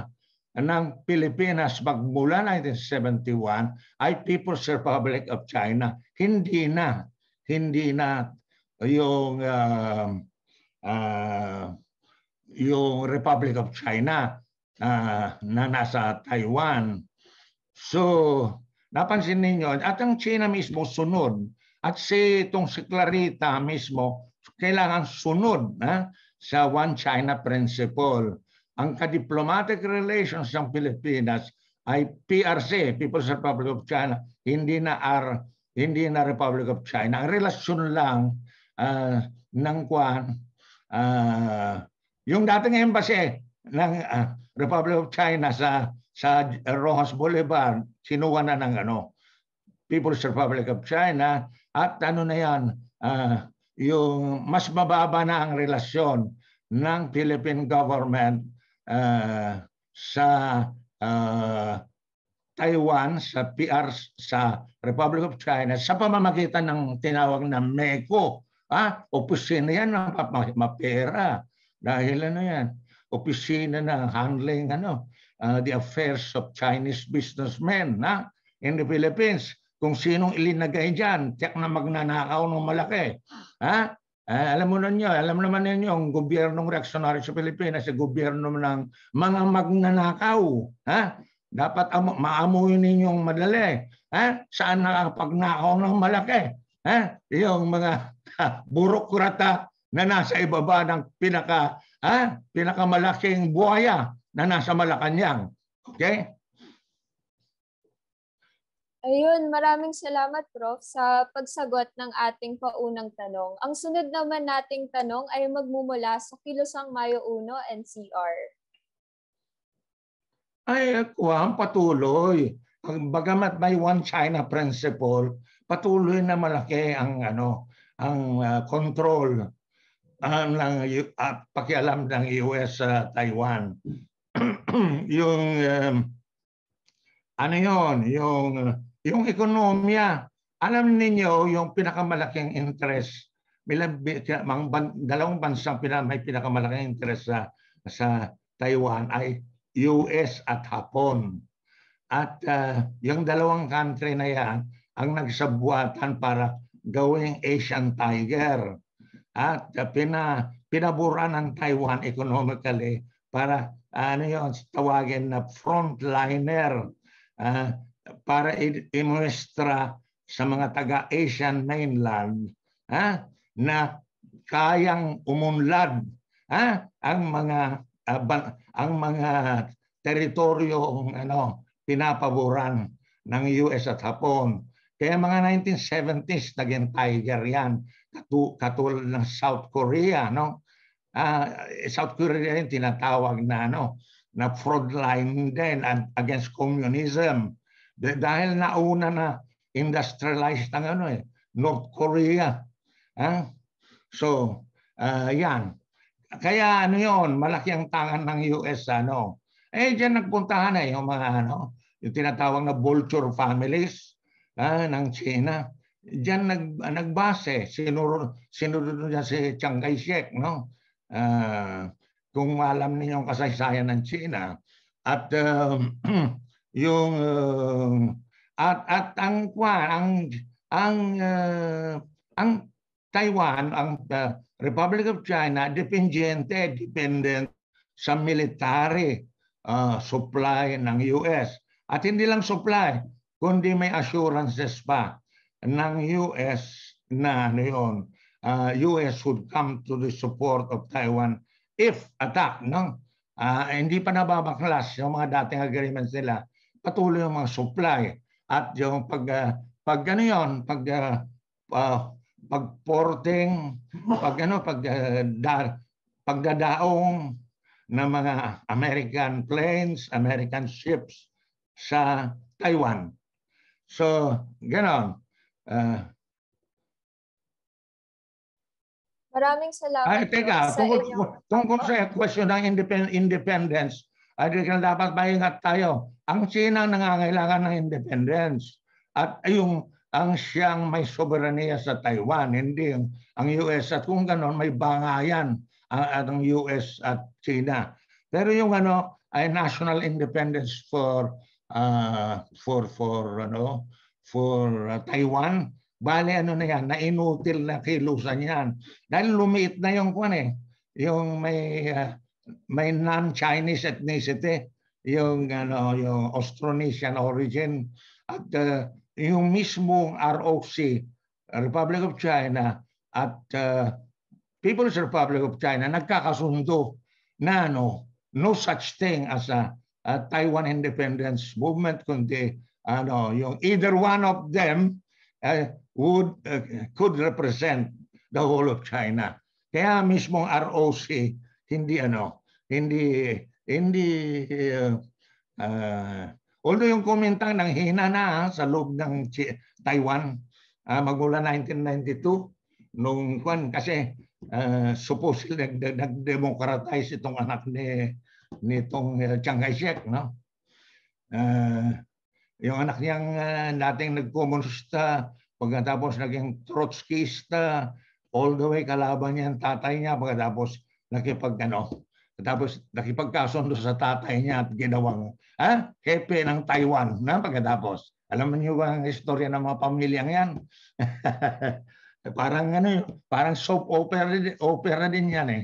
ng Pilipinas magmula 1971 ay People's Republic of China. Hindi na, hindi na yung uh, uh, yung Republic of China uh, na nasa Taiwan. So, napansin ninyo, at ang China mismo sunod at si itong si Clarita mismo kailangan sunod na ah, sa One China Principle ang ka-diplomatic relations ng Pilipinas ay PRC, People's Republic of China, hindi na R, hindi na Republic of China. Ang relasyon lang uh, ng kwan uh, yung dating embassy ng uh, Republic of China sa sa Rojas Boulevard, sinuha na ng ano, People's Republic of China at ano na yan, uh, yung mas mababa na ang relasyon ng Philippine government uh, sa uh, Taiwan, sa PR, sa Republic of China, sa pamamagitan ng tinawag na MECO. Ah, opisina yan ng mapera. Dahil ano yan, opisina ng handling ano, uh, the affairs of Chinese businessmen na in the Philippines. Kung sinong ilinagay dyan, tiyak na magnanakaw ng malaki. Ha? Eh, alam mo na niyo, alam naman niyo ang gobyernong reaksyonaryo sa Pilipinas ay gobyerno ng mga magnanakaw. Ha? Dapat am- maamoy ninyong madali. Ha? Saan nakapagnakaw ng malaki? Ha? Yung mga burokrata na nasa ibaba ng pinaka ha? pinakamalaking buhaya na nasa Malacanang. Okay? Ayun, maraming salamat Prof sa pagsagot ng ating paunang tanong. Ang sunod naman nating tanong ay magmumula sa Kilosang Mayo 1 NCR. Ay, kuwang patuloy. Bagamat may One China Principle, patuloy na malaki ang ano ang uh, control uh, ng uh, pakialam ng US sa uh, Taiwan. yung um, ano yon yung yung ekonomiya, alam ninyo yung pinakamalaking interest, mga dalawang bansa pina, may pinakamalaking interest sa, sa Taiwan ay US at Hapon. At uh, yung dalawang country na yan ang nagsabuatan para gawing Asian Tiger. At uh, pina, pinaburan ang Taiwan economically para ah, ano yun, tawagin na frontliner. Uh, para imuestra sa mga taga-Asian mainland ha, na kayang umunlad ha, ang mga uh, ang mga teritoryo ano pinapaboran ng US at Hapon. Kaya mga 1970s naging tiger yan Katu, katulad ng South Korea no. Uh, South Korea rin tinatawag na ano na fraud line din against communism dahil nauna na industrialized ang ano eh, North Korea. Ha? So, uh, yan. Kaya ano yon malaki ang tangan ng US ano. Eh diyan nagpuntahan eh yung mga ano, yung tinatawag na vulture families ha, ng China. Diyan nag nagbase sinuro sinuro niya si Chiang Kai-shek no. Uh, kung alam niyo ang kasaysayan ng China at uh, yung uh, at at ang kwan ang ang uh, ang Taiwan ang uh, Republic of China dependente dependent sa military uh, supply ng US at hindi lang supply kundi may assurances pa ng US na ano yun, uh, US would come to the support of Taiwan if attack no uh, hindi pa nababaklas yung mga dating agreements nila patuloy yung mga supply at yung pag uh, pag ano yon pag uh, uh, pag porting pag ano pag uh, da, pagdadaong ng mga American planes, American ships sa Taiwan. So, ganoon. Uh, Maraming salamat. Ay, teka, tungkol, sa tungkol sa question ng independence, kaya dapat maingat tayo. Ang China nangangailangan ng independence at yung ang siyang may soberanya sa Taiwan, hindi ang, ang US at kung ganoon may bangayan ang, at ang US at China. Pero yung ano ay national independence for uh, for for ano for uh, Taiwan, bale ano na yan, na inutil na kilusan yan. Dahil lumiit na yung kwan eh, yung may uh, may non-Chinese ethnicity, yung ano yung Austronesian origin at uh, yung mismong ROC Republic of China at uh, People's Republic of China nagkakasundo na ano no such thing as a, a Taiwan independence movement kundi ano yung either one of them uh, would uh, could represent the whole of China kaya mismong ROC hindi ano in the, in the uh, uh, ah, although yung komentang nang hina na ah, sa loob ng Taiwan uh, magmula 1992 nung kwan kasi uh, supposedly nag, nag-democratize itong anak ni nitong uh, Chiang Kai-shek no uh, yung anak niyang uh, dating nagkomunista pagkatapos naging Trotskista all the way kalaban niya ang tatay niya pagkatapos nakipag ano tapos nakipagkasundo sa tatay niya at ginawang ha? kepe ng Taiwan na pagkatapos. Alam niyo ba ang istorya ng mga pamilyang yan? parang ano parang soap opera, opera din yan eh.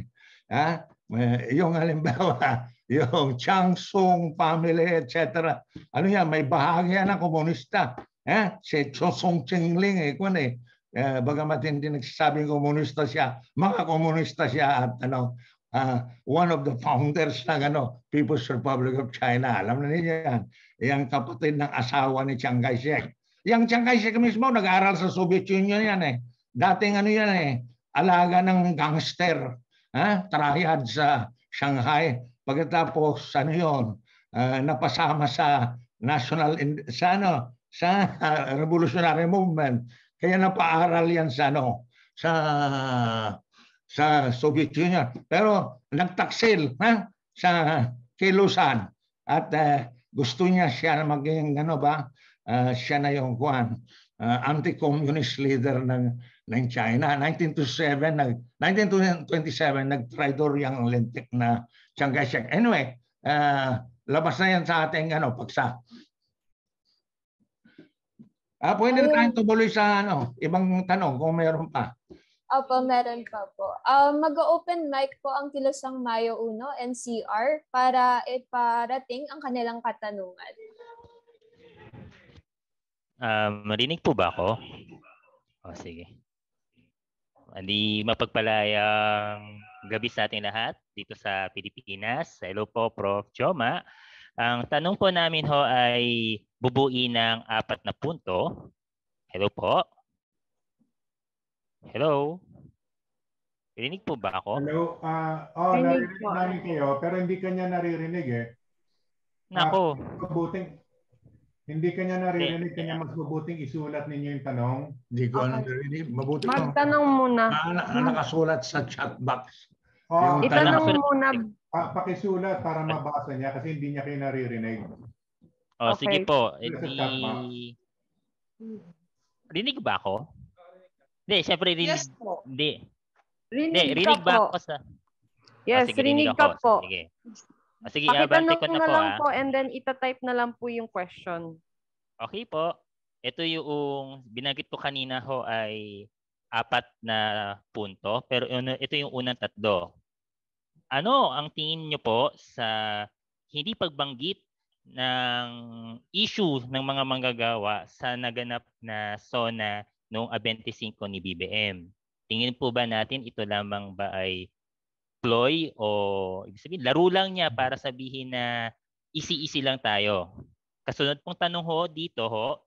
Ha? Eh, yung halimbawa, yung Chang Sung family, etc. Ano yan, may bahagi yan ng komunista. Eh? Si Chosong Chingling eh, kung ano, eh. Eh, bagamat hindi nagsasabing komunista siya, mga komunista siya at ano, uh, one of the founders ng ano, People's Republic of China. Alam na niyo yan. Yung kapatid ng asawa ni Chiang Kai-shek. Yung Chiang Kai-shek mismo nag-aral sa Soviet Union yan eh. Dating ano yan eh, alaga ng gangster. Ha? Trahiyad sa Shanghai. Pagkatapos ano yun, uh, napasama sa national sa ano, sa uh, revolutionary movement. Kaya napaaral yan sa ano, sa sa Soviet Union. Pero nagtaksil ha? sa kay at uh, gusto niya siya maging ano ba uh, siya na yung kuan uh, ah, anti-communist leader ng ng China 1927 nag 1927 nag-traitor yung lentik na Chiang Kai-shek. Anyway, uh, labas na yan sa ating ano pagsa. Ah, uh, pwede na tayong tumuloy sa ano, ibang tanong kung mayroon pa. Opo, meron pa po. Um, Mag-open mic po ang Kilusang Mayo 1 NCR para iparating ang kanilang katanungan. Um, marinig po ba ako? O, sige. Hindi mapagpalayang gabi sa ating lahat dito sa Pilipinas. Hello po, Prof. Joma. Ang tanong po namin ho ay bubuin ng apat na punto. Hello po. Hello? Rinig po ba ako? Hello? Uh, oh, rinig naririnig po. namin kayo, pero hindi kanya naririnig eh. Ah, Nako. Uh, mabuting, hindi kanya naririnig, kanya mas mabuting isulat ninyo yung tanong. Hindi ko okay. naririnig. Mabuti Magtanong ko. muna. Ah, na, na, nakasulat sa chat box. Oh, yung Itanong tanong. muna. Pa, pakisulat para mabasa niya kasi hindi niya kayo naririnig. Oh, okay. sige po. Hindi... Rinig ba ako? Hindi, syempre rinig. Yes po. Hindi. Rinig, Hindi, rinig ba ako sa... Ah, yes, oh, sige, rinig, rinig ka po. Sige. Oh, sige, abante ko na, na po. lang ha? Ah. po and then itatype na lang po yung question. Okay po. Ito yung binagit ko kanina ho ay apat na punto. Pero ito yung unang tatlo. Ano ang tingin nyo po sa hindi pagbanggit ng issue ng mga manggagawa sa naganap na SONA noong 25 ni BBM. Tingin po ba natin ito lamang ba ay ploy o ibig sabihin, laro lang niya para sabihin na easy isi lang tayo. Kasunod pong tanong ho dito ho,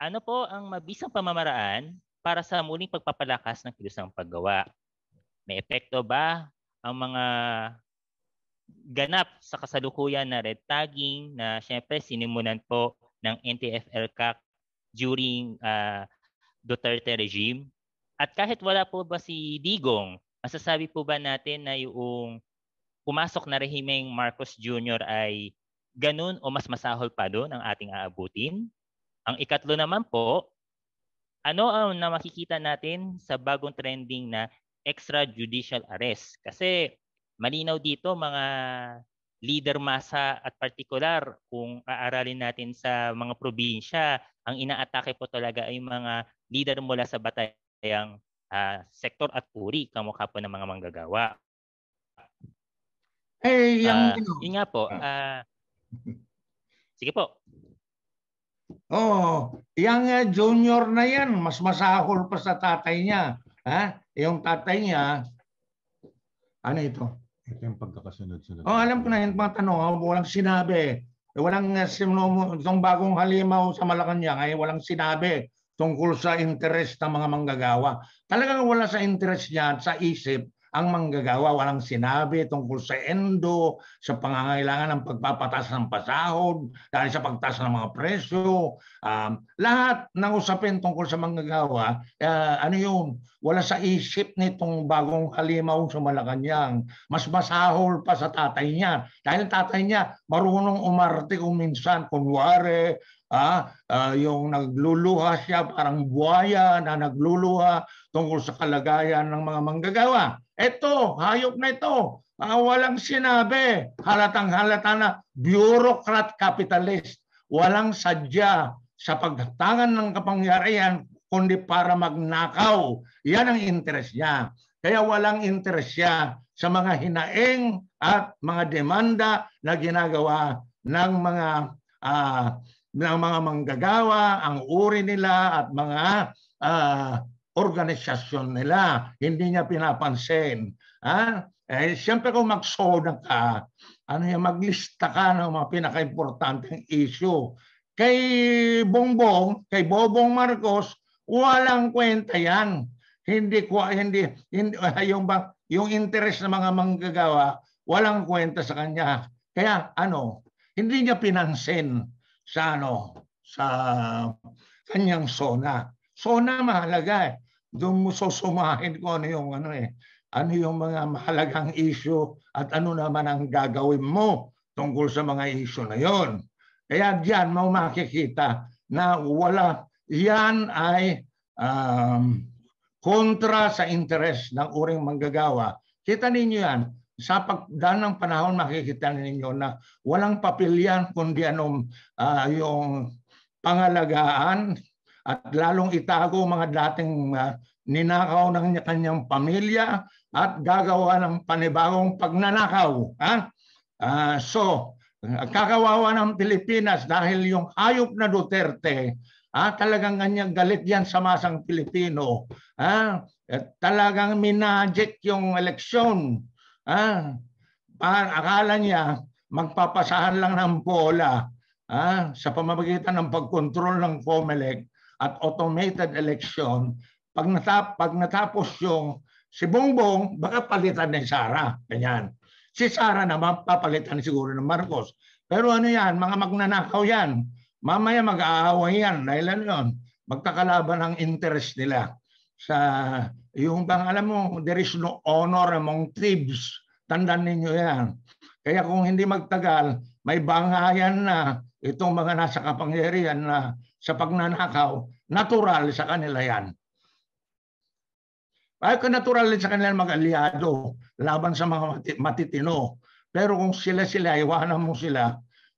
ano po ang mabisang pamamaraan para sa muling pagpapalakas ng kilusang paggawa? May epekto ba ang mga ganap sa kasalukuyan na red tagging na siyempre sinimulan po ng NTFL CAC during uh, Duterte regime? At kahit wala po ba si Digong, masasabi po ba natin na yung pumasok na rehimeng Marcos Jr. ay ganun o mas masahol pa doon ang ating aabutin? Ang ikatlo naman po, ano ang na makikita natin sa bagong trending na extrajudicial arrest? Kasi malinaw dito mga leader masa at partikular kung aaralin natin sa mga probinsya, ang inaatake po talaga ay mga leader mula sa batayang uh, sektor at uri kamukha po ng mga manggagawa. Eh, yung, uh, yun nga po. Uh, sige po. Oh, yung uh, junior na yan, mas masahol pa sa tatay niya. Ha? Yung tatay niya, ano ito? Ito yung pagkakasunod-sunod. Oh, alam ko na yung mga tanong. Oh, walang sinabi. Walang uh, sinumo, itong bagong halimaw sa Malacanang ay walang sinabi tungkol sa interes ng mga manggagawa. Talagang wala sa interes niya sa isip ang manggagawa. Walang sinabi tungkol sa endo, sa pangangailangan ng pagpapatas ng pasahod, dahil sa pagtaas ng mga presyo. Um, lahat ng usapin tungkol sa manggagawa, uh, ano yun, wala sa isip nitong bagong halimaw sa Malacanang. Mas masahol pa sa tatay niya. Dahil tatay niya, marunong umarte kung minsan, kunwari, Ah, uh, yung nagluluha siya parang buhaya na nagluluha tungkol sa kalagayan ng mga manggagawa. Ito, hayop na ito. Mga ah, walang sinabi. Halatang halata na bureaucrat capitalist. Walang sadya sa pagtangan ng kapangyarihan kundi para magnakaw. Yan ang interes niya. Kaya walang interes siya sa mga hinaing at mga demanda na ginagawa ng mga uh, ng mga manggagawa, ang uri nila at mga uh, organisasyon nila. Hindi niya pinapansin. Ha? Eh, siyempre kung magsoda ka, ano yan, maglista ka ng mga pinaka-importanteng issue. Kay Bongbong, kay Bobong Marcos, walang kwenta yan. Hindi ko hindi, hindi yung ba yung interest ng mga manggagawa walang kwenta sa kanya. Kaya ano, hindi niya pinansin sa ano, sa kanyang sona. Sona mahalaga eh. Doon mo susumahin ko ano yung ano eh. Ano yung mga mahalagang issue at ano naman ang gagawin mo tungkol sa mga issue na yon. Kaya diyan mo makikita na wala yan ay um, kontra sa interes ng uring manggagawa. Kita ninyo yan, sa pagdaan ng panahon makikita ninyo na walang papel kundi anong uh, ah, yung pangalagaan at lalong itago mga dating uh, ninakaw ng kanyang pamilya at gagawa ng panibagong pagnanakaw. Ha? Uh, so, kakawawa ng Pilipinas dahil yung hayop na Duterte ha, talagang kanyang galit yan sa masang Pilipino. Ha? At talagang minajek yung eleksyon. Ah, par, ah, akala niya magpapasahan lang ng bola ah, sa pamamagitan ng pagkontrol ng COMELEC at automated election. Pag, natap, pag natapos yung si Bongbong, baka palitan ni Sara. Ganyan. Si Sara naman papalitan siguro ng Marcos. Pero ano yan, mga magnanakaw yan. Mamaya mag-aaway yan dahil ano yun, magkakalaban ang interest nila sa yung bang alam mo, there is no honor among thieves. Tandaan ninyo yan. Kaya kung hindi magtagal, may bangayan na itong mga nasa kapangyarihan na sa pagnanakaw, natural sa kanila yan. Ay ka natural sa kanila mag-aliado laban sa mga matitino. Pero kung sila-sila, iwanan mo sila,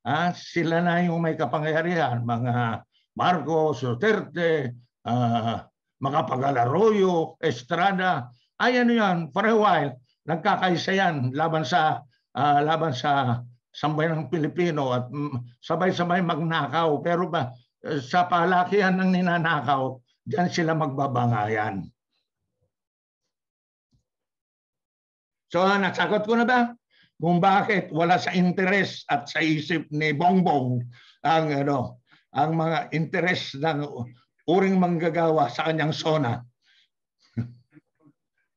ha? sila na yung may kapangyarihan, mga Marcos, Duterte, ah, Makapagal Arroyo, Estrada. Ay ano yan, for a while, nagkakaisa yan laban sa, uh, laban sa sambayan ng Pilipino at mm, sabay-sabay magnakaw. Pero ba, eh, sa palakihan ng ninanakaw, diyan sila magbabangayan. So ah, nasagot ko na ba kung bakit wala sa interes at sa isip ni Bongbong ang ano ang mga interes ng uring manggagawa sa kanyang sona.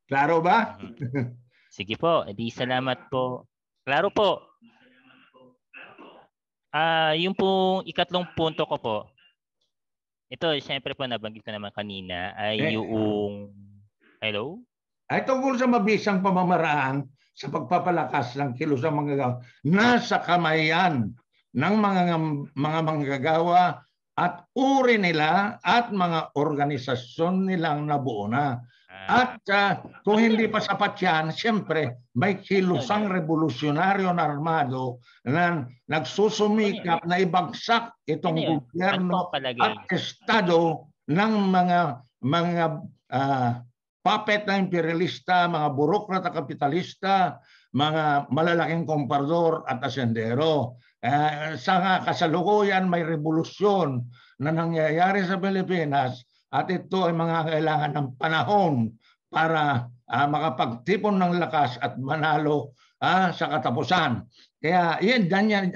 Klaro ba? Mhm. Sige po, edi salamat po. Klaro po. Ah, uh, yung pong ikatlong punto ko po. Ito, siyempre po nabanggit ko naman kanina ay eh, yung Hello? Ay tungkol sa mabisang pamamaraan sa pagpapalakas ng kilos ng mga manggagawa nasa kamayan ng mga mga manggagawa at uri nila at mga organisasyon nilang nabuo na. Ah. At uh, kung hindi pa sapat yan, siyempre may kilusang revolusyonaryo na armado na nagsusumikap na ibagsak itong ano gobyerno at estado ng mga mga uh, puppet na imperialista, mga burokrata kapitalista, mga malalaking kompardor at asyendero. Eh, sa kasalukuyan may revolusyon na nangyayari sa Pilipinas at ito ay mga kailangan ng panahon para uh, makapagtipon ng lakas at manalo uh, sa katapusan. Kaya yan, danyan,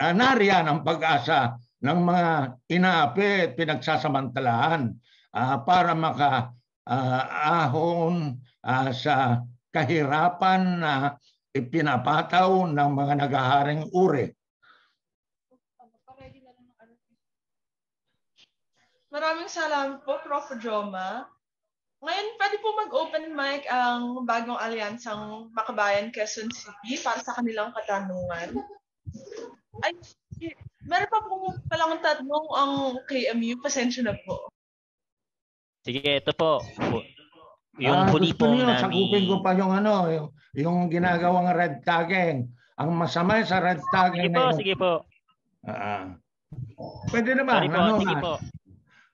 uh, nariyan ang pag-asa ng mga inaapi at pinagsasamantalahan uh, para makaahon uh, uh, sa kahirapan na uh, ipinapataw ng mga nagaharing uri. Maraming salamat po, Prof. Joma. Ngayon, pwede po mag-open mic ang bagong alyansang Makabayan Quezon City para sa kanilang katanungan. Ay, meron pa po palang tatlong ang KMU. Pasensya na po. Sige, ito po. Yung ah, hulipong na Sakupin ko pa yung ano, yung, yung ginagawang red tagging. Ang masama sa red tagging sige na po, Sige po, Ah. ah. Pwede naman. Sorry po, ano sige man. po.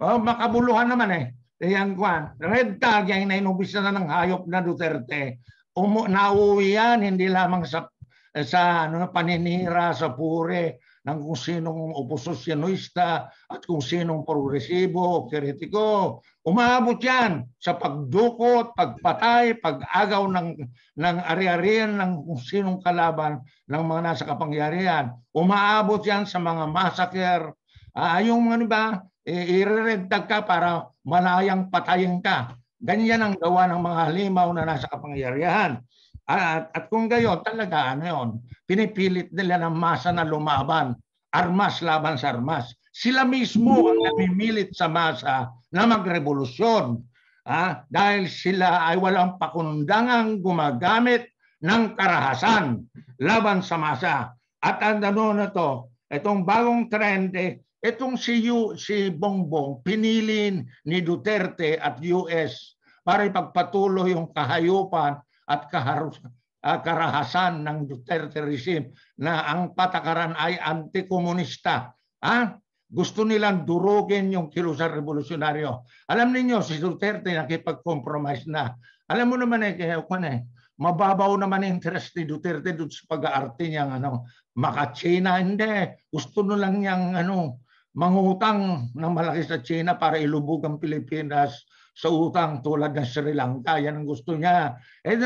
Oh, makabuluhan naman eh. Ayan, Kwan. Red tag, yan na inubisa na ng hayop na Duterte. Umu nauwi yan, hindi lamang sa, eh, sa ano, paninira, sa pure, ng kung sinong opososyanista at kung sinong progresibo o kritiko. Umabot yan sa pagdukot, pagpatay, pag-agaw ng, ng ari-arian ng kung sinong kalaban ng mga nasa kapangyarihan. Umaabot yan sa mga masaker. Uh, ah, yung ano ba, eh, i ka para malayang patayin ka. Ganyan ang gawa ng mga halimaw na nasa kapangyarihan. At, at kung gayon, talaga ano yun, pinipilit nila ng masa na lumaban, armas laban sa armas. Sila mismo ang namimilit sa masa na magrevolusyon. Ah, dahil sila ay walang pakundangang gumagamit ng karahasan laban sa masa. At ang ano na to, itong bagong trend, eh, itong si, U, si Bongbong pinilin ni Duterte at US para ipagpatuloy yung kahayupan at ah, karahasan ng Duterte regime na ang patakaran ay anti-komunista. Ha? Ah, gusto nilang durugin yung kilusan revolusyonaryo. Alam niyo si Duterte nakipag-compromise na. Alam mo naman eh, kaya, ano, eh, mababaw naman interest ni Duterte doon sa pag-aarte niya ano, maka-China hindi. Gusto no lang niyang ano, mangutang ng malaki sa China para ilubog ang Pilipinas sa utang tulad ng Sri Lanka. Yan ang gusto niya. Eh,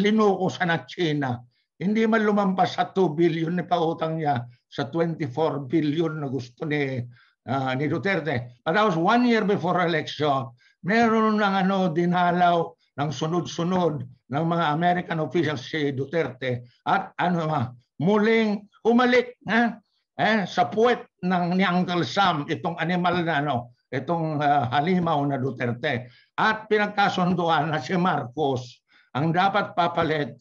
linuko sa na China. Hindi man lumampas sa 2 billion ni pautang niya sa 24 billion na gusto ni, uh, ni Duterte. But that was one year before election. Meron ng ano, dinalaw ng sunod-sunod ng mga American officials si Duterte at ano ma, ah, muling umalik ha? Eh, sa puwet ng ni Uncle Sam itong animal na ano itong uh, ah, halimaw na Duterte. At pinagkasunduan na si Marcos ang dapat papalit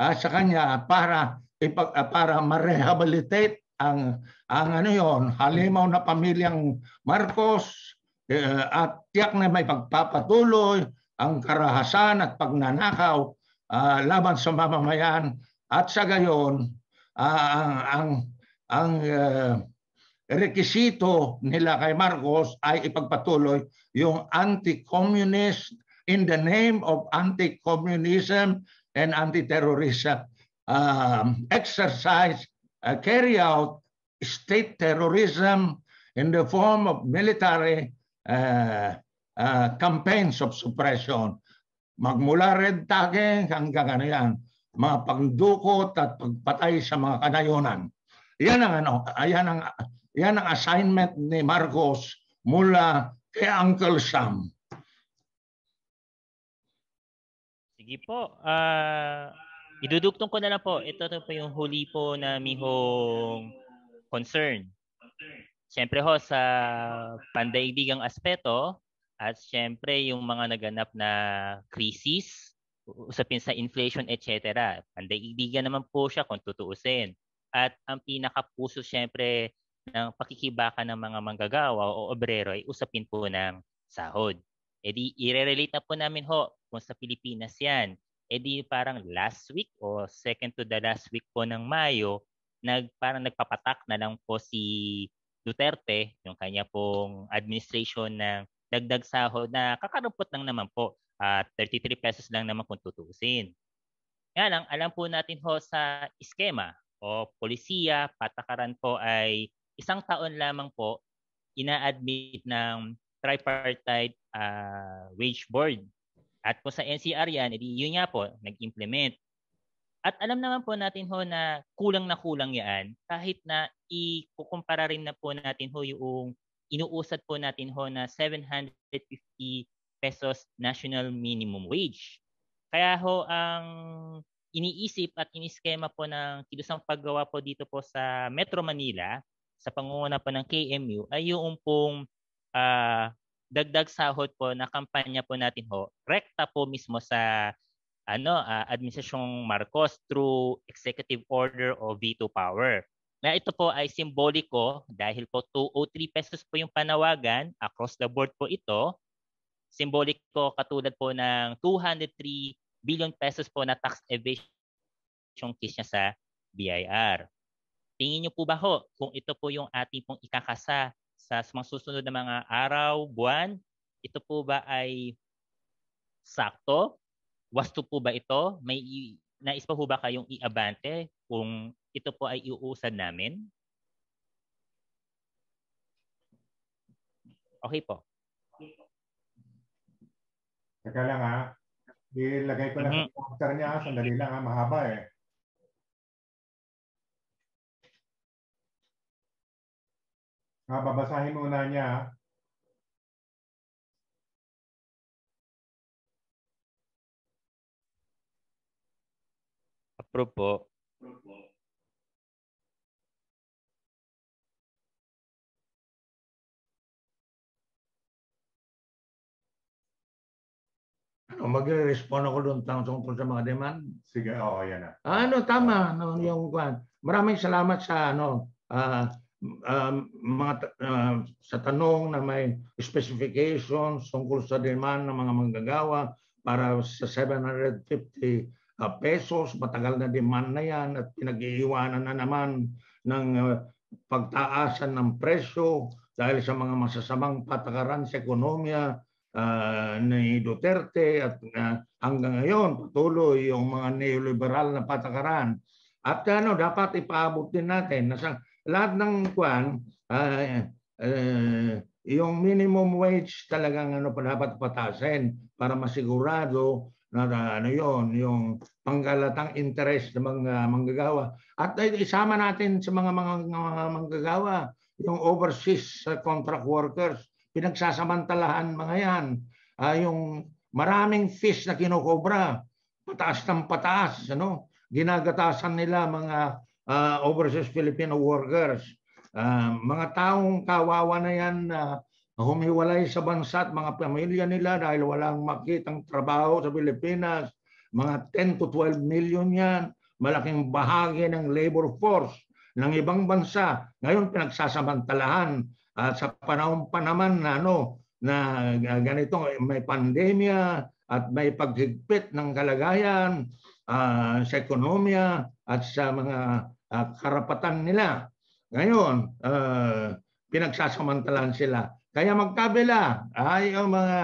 uh, sa kanya para ipag, uh, para ma-rehabilitate ang ang ano yon halimaw na pamilyang Marcos uh, at tiyak na may pagpapatuloy ang karahasan at pagnanakaw uh, laban sa mamamayan at sa gayon uh, ang ang ang uh, rekisito nila kay Marcos ay ipagpatuloy yung anti-communist in the name of anti-communism and anti-terrorism um, exercise uh, carry out state terrorism in the form of military uh, uh, campaigns of suppression. Magmula red tagging hanggang ano yan, mga pagdukot at pagpatay sa mga kanayonan. Yan ang ano, ayan ang yan ang assignment ni Marcos mula kay Uncle Sam. Sige po. Uh, ah, iduduktong ko na lang po. Ito na po yung huli po na mihong concern. Siyempre ho sa pandaigdigang aspeto at siyempre yung mga naganap na crisis, usapin sa inflation, etc. Pandaigdigan naman po siya kung tutuusin. At ang pinakapuso siyempre ng pakikibaka ng mga manggagawa o obrero ay usapin po ng sahod. E di, i-relate na po namin ho kung sa Pilipinas yan. E di parang last week o second to the last week po ng Mayo, nag, parang nagpapatak na lang po si Duterte, yung kanya pong administration ng dagdag sahod na kakarumpot lang naman po at uh, 33 pesos lang naman kung tutusin. Nga lang, alam po natin ho sa eskema o polisiya, patakaran po ay isang taon lamang po ina-admit ng tripartite uh, wage board. At po sa NCR yan, edi yun nga po, nag-implement. At alam naman po natin ho na kulang na kulang yan kahit na ikukumpara rin na po natin ho yung inuusad po natin ho na 750 pesos national minimum wage. Kaya ho ang iniisip at iniskema po ng kilusang paggawa po dito po sa Metro Manila sa pangunguna po ng KMU ay yung pong uh, dagdag sahod po na kampanya po natin ho, rekta po mismo sa ano uh, administrasyong Marcos through executive order o veto power. Na ito po ay simboliko dahil po 203 pesos po yung panawagan, across the board po ito. Simboliko katulad po ng 203 billion pesos po na tax evasion case niya sa BIR. Tingin niyo po ba ho kung ito po yung ating pong ikakasa sa mga susunod na mga araw, buwan? Ito po ba ay sakto? Wasto po ba ito? May nais pa po ba kayong iabante kung ito po ay iuusan namin? Okay po. Teka lang ha. Ah. Ilagay ko na mm-hmm. sa computer niya. Ah. Sandali lang ha. Ah. Mahaba eh. Ah, babasahin muna niya. Ah. Approve po. Ano, magre-respond ako doon tungkol sa mga demand. Sige, oo, yan na. Ah, ano, tama. No, yung, maraming salamat sa ano, ah, um, mga, uh, sa tanong na may specifications tungkol sa demand ng mga manggagawa para sa 750 uh, pesos. Matagal na demand na yan at pinag-iiwanan na naman ng uh, pagtaasan ng presyo dahil sa mga masasamang patakaran sa ekonomiya uh, ni Duterte at uh, hanggang ngayon patuloy yung mga neoliberal na patakaran. At ano, dapat ipaabot din natin na sa lahat ng kwan, uh, uh, yung minimum wage talagang ano pa dapat patasin para masigurado na ano yon yung panggalatang interest ng mga manggagawa at uh, isama natin sa mga mga, mga manggagawa yung overseas uh, contract workers pinagsasamantalahan mga yan uh, yung maraming fees na kinokobra pataas ng pataas ano ginagatasan nila mga uh, ah, overseas Filipino workers. Uh, ah, mga taong kawawa na yan na uh, humiwalay sa bansa at mga pamilya nila dahil walang makitang trabaho sa Pilipinas. Mga 10 to 12 million yan. Malaking bahagi ng labor force ng ibang bansa. Ngayon pinagsasamantalahan at uh, sa panahon pa naman na ano, na ganito may pandemya at may paghigpit ng kalagayan uh, sa ekonomiya at sa mga uh, karapatan nila. Ngayon, uh, ah, pinagsasamantalan sila. Kaya magkabila. Ay, yung mga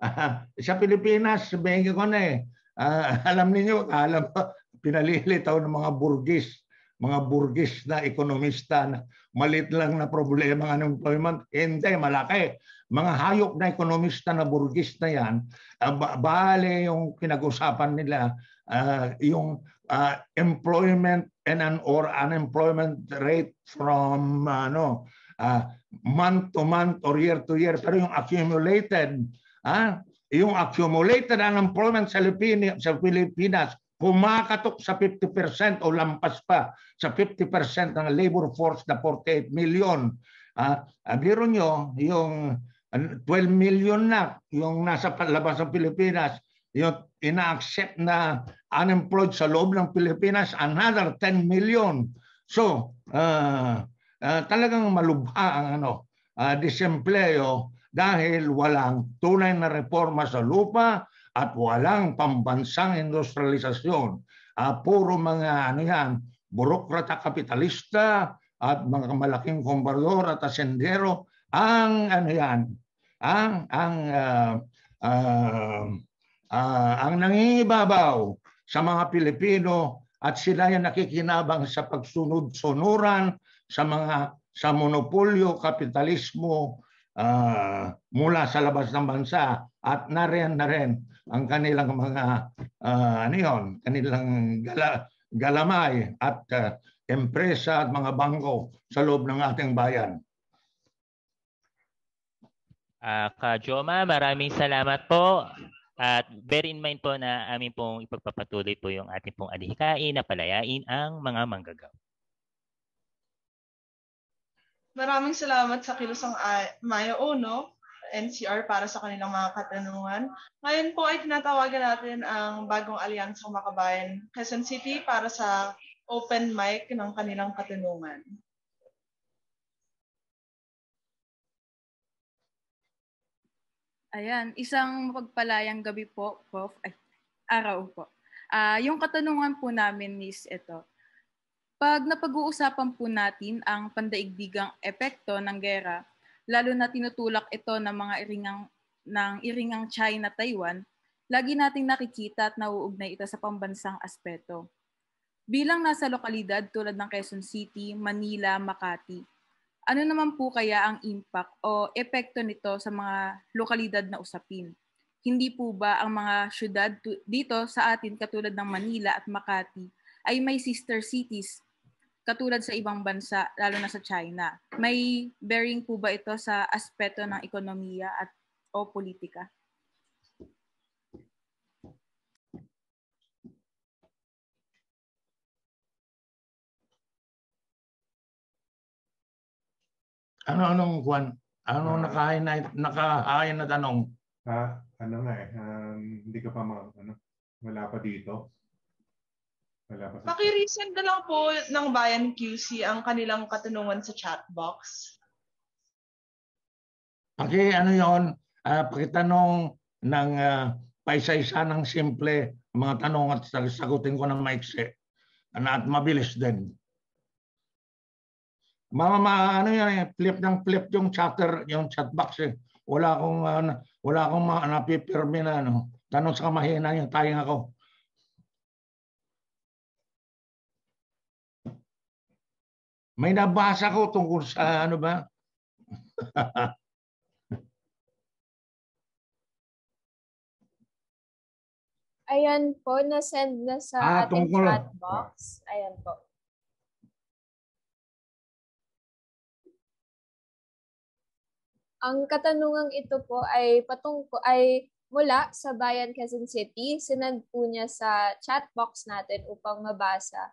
uh, sa Pilipinas, bengi ko na Uh, alam niyo, alam pinalilitaw ng mga burgis, mga burgis na ekonomista na malit lang na problema ng unemployment. Hindi, malaki. Mga hayop na ekonomista na burgis na yan, uh, bale yung pinag-usapan nila uh, yung uh, employment and an or unemployment rate from ano uh, month to month or year to year pero yung accumulated ah yung accumulated unemployment sa Pilipinas, sa Pilipinas kumakatok sa 50% o lampas pa sa 50% ng labor force na 48 million ah biro nyo yung 12 million na yung nasa labas ng Pilipinas yung ina-accept na unemployed sa loob ng Pilipinas, another 10 million. So, uh, uh, talagang malubha ang ano, uh, ah, disempleyo dahil walang tunay na reforma sa lupa at walang pambansang industrialisasyon. Uh, puro mga ano yan, burokrata kapitalista at mga malaking kumbador at asendero ang ano yan, ang ang uh, uh, uh, ang nangingibabaw sa mga Pilipino at sila ay nakikinabang sa pagsunod-sunuran sa mga sa monopolyo, kapitalismo uh, mula sa labas ng bansa at nariyan na rin ang kanilang mga uh, ano yon, kanilang gala, galamay at uh, empresa at mga bangko sa loob ng ating bayan. Uh, Kajoma, maraming salamat po. At bear in mind po na amin pong ipagpapatuloy po yung ating pong alihikain na palayain ang mga manggagawa. Maraming salamat sa Kilusang Mayo Uno, NCR para sa kanilang mga katanungan. Ngayon po ay tinatawagan natin ang bagong alyansang makabayan Quezon City para sa open mic ng kanilang katanungan. Ayan, isang mapagpalayang gabi po, Prof. Ay, araw po. Uh, yung katanungan po namin is ito. Pag napag-uusapan po natin ang pandaigdigang epekto ng gera, lalo na tinutulak ito ng mga iringang ng iringang China-Taiwan, lagi nating nakikita at nauugnay ito sa pambansang aspeto. Bilang nasa lokalidad tulad ng Quezon City, Manila, Makati, ano naman po kaya ang impact o epekto nito sa mga lokalidad na usapin? Hindi po ba ang mga syudad dito sa atin katulad ng Manila at Makati ay may sister cities katulad sa ibang bansa, lalo na sa China? May bearing po ba ito sa aspeto ng ekonomiya at o politika? Ano anong kwan? Ano uh, ah. nakahain na nakahain na tanong? Ha? Ano nga eh, um, hindi ka pa ma, ano, wala pa dito. Wala pa. Sa Paki-recent na lang po ng Bayan QC ang kanilang katanungan sa chat box. Paki ano 'yon? Uh, ah, pakitanong ng uh, paisa-isa ng simple mga tanong at sagutin ko ng maiksi. Ano, at mabilis din mama ano yan eh, flip ng flip yung chatter, yung chat box eh. Wala akong uh, wala akong ma- napipirmi na ano. Tanong sa mahina yung tayong ako. May nabasa ko tungkol sa ano ba? Ayan po, na-send na sa ah, ating tungkol. chat box. Ayan po. Ang katanungang ito po ay patungko ay mula sa Bayan Quezon City. Sinad po niya sa chat box natin upang mabasa.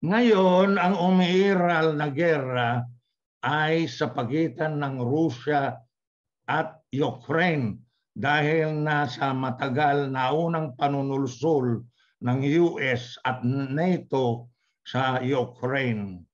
Ngayon, ang umiiral na gera ay sa pagitan ng Rusya at Ukraine dahil na sa matagal na unang panunulsol ng US at NATO sa Ukraine.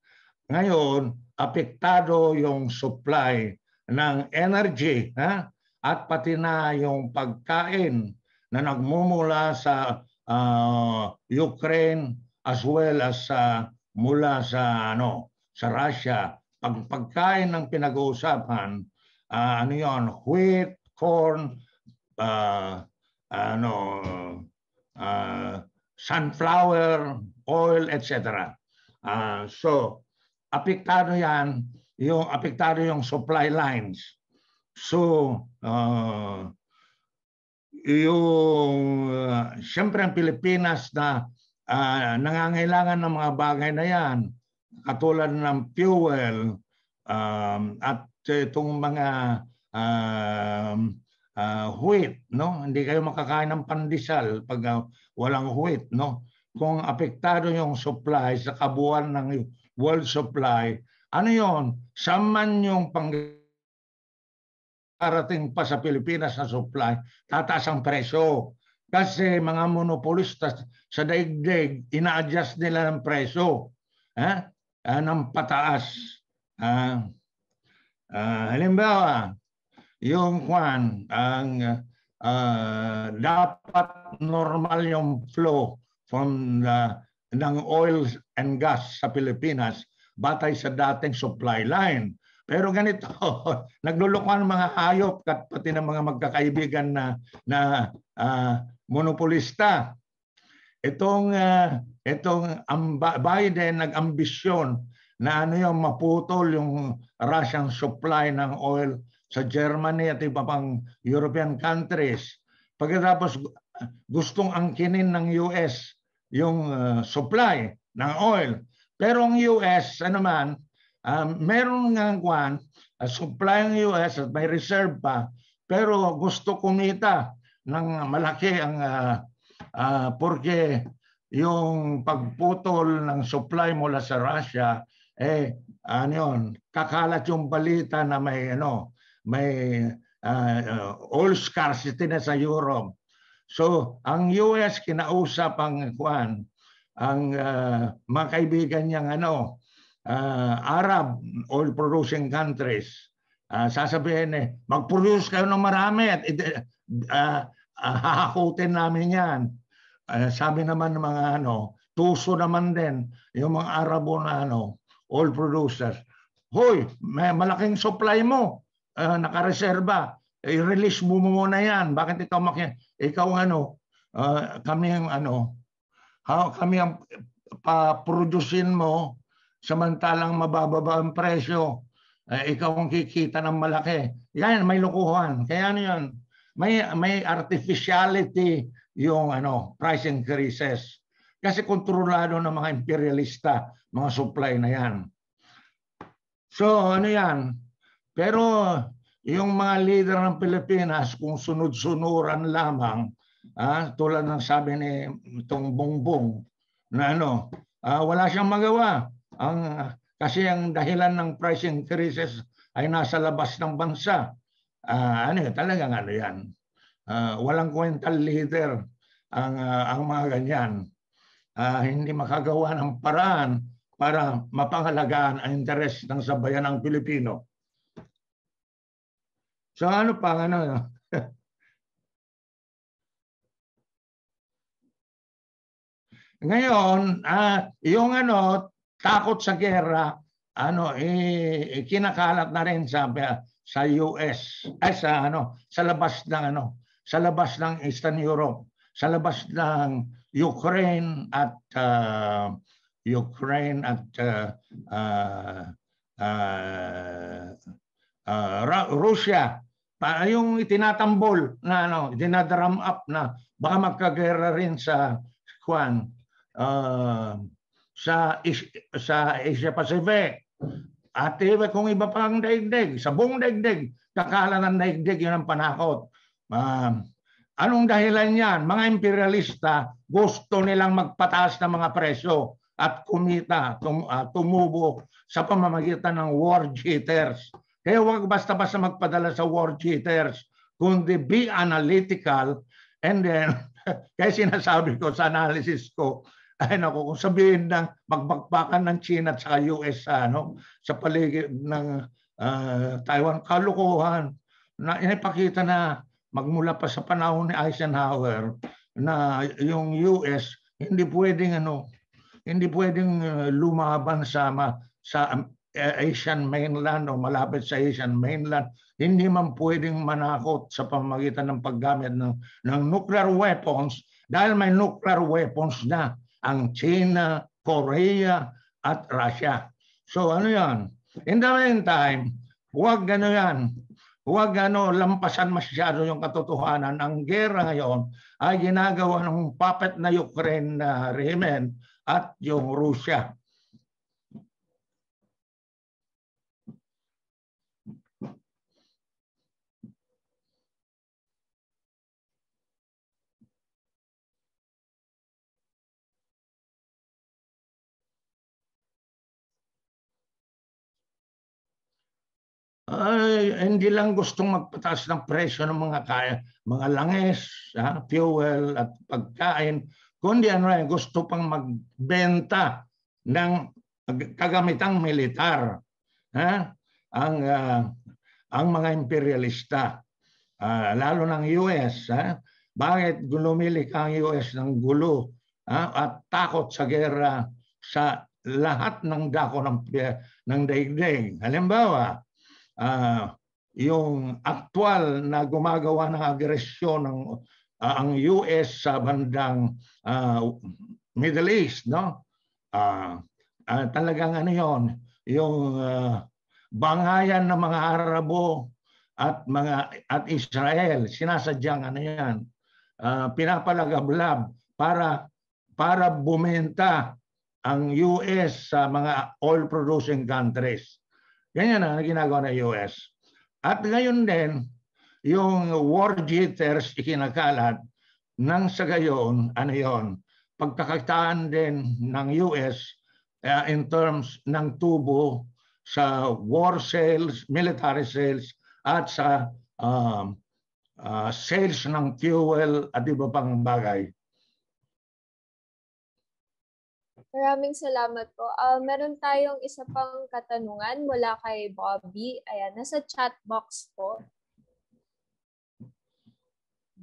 Ngayon, apektado yung supply ng energy ha? at pati na yung pagkain na nagmumula sa uh, Ukraine as well as uh, mula sa ano sa Russia pag pagkain ng pinag-uusapan uh, ano yon wheat corn uh, ano uh, sunflower oil etc uh, so apektado yan yung apektado yung supply lines so uh, yung uh, siyempre ang Pilipinas na uh, nangangailangan ng mga bagay na yan katulad ng fuel um, at itong mga uh, uh, wheat no hindi kayo makakain ng pandesal pag uh, walang wheat no kung apektado yung supply sa kabuuan ng world supply ano yon saman yung pang parating pa sa Pilipinas na supply tataas ang presyo kasi mga monopolista sa daigdig, ina-adjust nila ng preso ha? Uh, ng pataas. Uh, uh, halimbawa, yung kwan, ang uh, dapat normal yung flow from the, ng oil and gas sa Pilipinas batay sa dating supply line. Pero ganito, naglulukuan ang mga hayop at pati ng mga magkakaibigan na na uh, monopolista. Itong uh, itong um, Biden nag-ambisyon na ano yung maputol yung Russian supply ng oil sa Germany at iba pang European countries. Pagkatapos gustong angkinin ng US yung uh, supply ng oil. Pero ang US, ano man, um, meron nga kwan, uh, supply ng US at may reserve pa, pero gusto kumita ng malaki ang uh, ah, uh, ah, porque yung pagputol ng supply mula sa Russia eh ano yun, kakalat yung balita na may ano, may uh, oil scarcity na sa Europe. So ang US kinausap ang kwan ang uh, mga kaibigan niyang ano uh, Arab oil producing countries uh, sasabihin eh mag-produce kayo ng marami at uh, uh, hahakutin namin 'yan. Uh, sabi naman ng mga ano, tuso naman din yung mga Arabo na ano, oil producers. Hoy, may malaking supply mo. Uh, nakareserba. I-release mo muna 'yan. Bakit ikaw maki ikaw ano, uh, kami ang ano, how, kami ang pa-producein mo samantalang mabababa ang presyo, eh, ikaw ang kikita ng malaki. Yan, may lukuhan. Kaya ano yun? May, may artificiality yung ano, price increases. Kasi kontrolado ng mga imperialista, mga supply na yan. So ano yan? Pero yung mga leader ng Pilipinas, kung sunod-sunuran lamang, ah, tulad ng sabi ni itong Bongbong, na ano, ah, wala siyang magawa ang, kasi ang dahilan ng price increases ay nasa labas ng bansa. Uh, ano talaga ano yan. Uh, walang kwentang leader ang, uh, ang mga ganyan. Uh, hindi makagawa ng paraan para mapangalagaan ang interes ng sabayan ng Pilipino. So ano pa ano? Ngayon, uh, yung ano takot sa gera ano eh, eh, kinakalat na rin ah, sa sa US ay sa ano sa labas ng ano sa labas ng Eastern Europe sa labas ng Ukraine at uh, Ukraine at uh, uh, uh, uh, Russia pa yung itinatambol na ano dinadram up na baka magkagera rin sa kwan uh, sa, sa Asia Pacific. At iba kung iba pang daigdig, sa buong daigdig, nakala ng daigdig yun ang panakot. ma'am um, anong dahilan yan? Mga imperialista gusto nilang magpataas ng mga presyo at kumita, tum, uh, tumubo sa pamamagitan ng war cheaters. Kaya huwag basta-basta magpadala sa war cheaters, kundi be analytical and then, kaya sinasabi ko sa analysis ko, ay nako kung sabihin ng magbagpakan ng China at sa US ano sa paligid ng uh, Taiwan kalukuhan na inipakita na magmula pa sa panahon ni Eisenhower na yung US hindi pwedeng ano hindi pwedeng ah, lumaban sa ma, um, sa Asian mainland o malapit sa Asian mainland hindi man pwedeng manakot sa pamamagitan ng paggamit ng ng nuclear weapons dahil may nuclear weapons na ang China, Korea, at Russia. So ano yan? In the meantime, huwag gano yan. Huwag ano, lampasan masyado yung katotohanan. Ang gera ngayon ay ginagawa ng puppet na Ukraine na ah, rehimen at yung Russia. ay, hindi lang gustong magpataas ng presyo ng mga kaya, mga langis, ha, fuel at pagkain, kundi ano rin, eh, gusto pang magbenta ng kagamitang militar. Ha? Ang uh, ang mga imperialista, uh, lalo ng US, ha? Bakit gumilik ang US ng gulo ha? at takot sa gera sa lahat ng dako ng ng daigdig. Halimbawa, uh, yung aktual na gumagawa ng agresyon ng uh, ang US sa bandang uh, Middle East no uh, uh, talagang ano yon yung uh, bangayan ng mga Arabo at mga at Israel sinasadyang ano yan uh, pinapalagablab para para bumenta ang US sa mga oil producing countries Ganyan ang ginagawa ng US. At ngayon din, yung war jitters ikinakalat nang sa gayon, ano yon, pagkakitaan din ng US uh, in terms ng tubo sa war sales, military sales, at sa um, uh, sales ng fuel at iba pang bagay. Maraming salamat po. Uh, meron tayong isa pang katanungan mula kay Bobby. Ayan, nasa chat box po.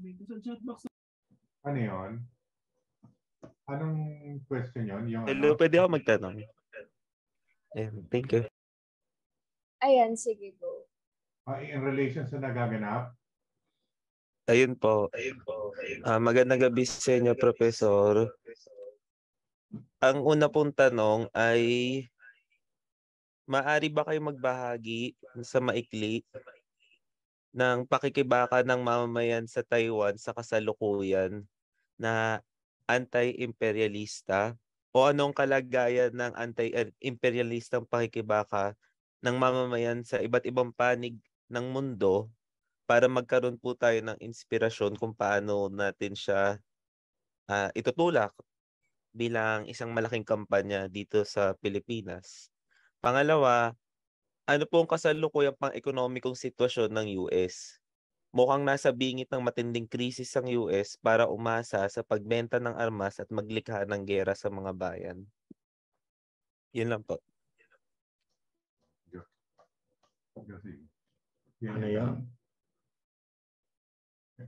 sa chat box. Ano yun? Anong question yun? Yung Hello, ano? pwede ako magtanong. Ayan, thank you. Ayan, sige po. Uh, ah, in relation sa nagaganap? Ayun po. Ayun po. Ayun po. Uh, magandang gabi sa inyo, Professor ang una pong tanong ay maari ba kayo magbahagi sa maikli ng pakikibaka ng mamamayan sa Taiwan sa kasalukuyan na anti-imperialista o anong kalagayan ng anti-imperialistang pakikibaka ng mamamayan sa iba't ibang panig ng mundo para magkaroon po tayo ng inspirasyon kung paano natin siya uh, itutulak bilang isang malaking kampanya dito sa Pilipinas. Pangalawa, ano po ang kasalukuyang pang-ekonomikong sitwasyon ng US? Mukhang nasa bingit ng matinding krisis ang US para umasa sa pagbenta ng armas at maglikha ng gera sa mga bayan. Yun lang po. Kasi, yan ano yan?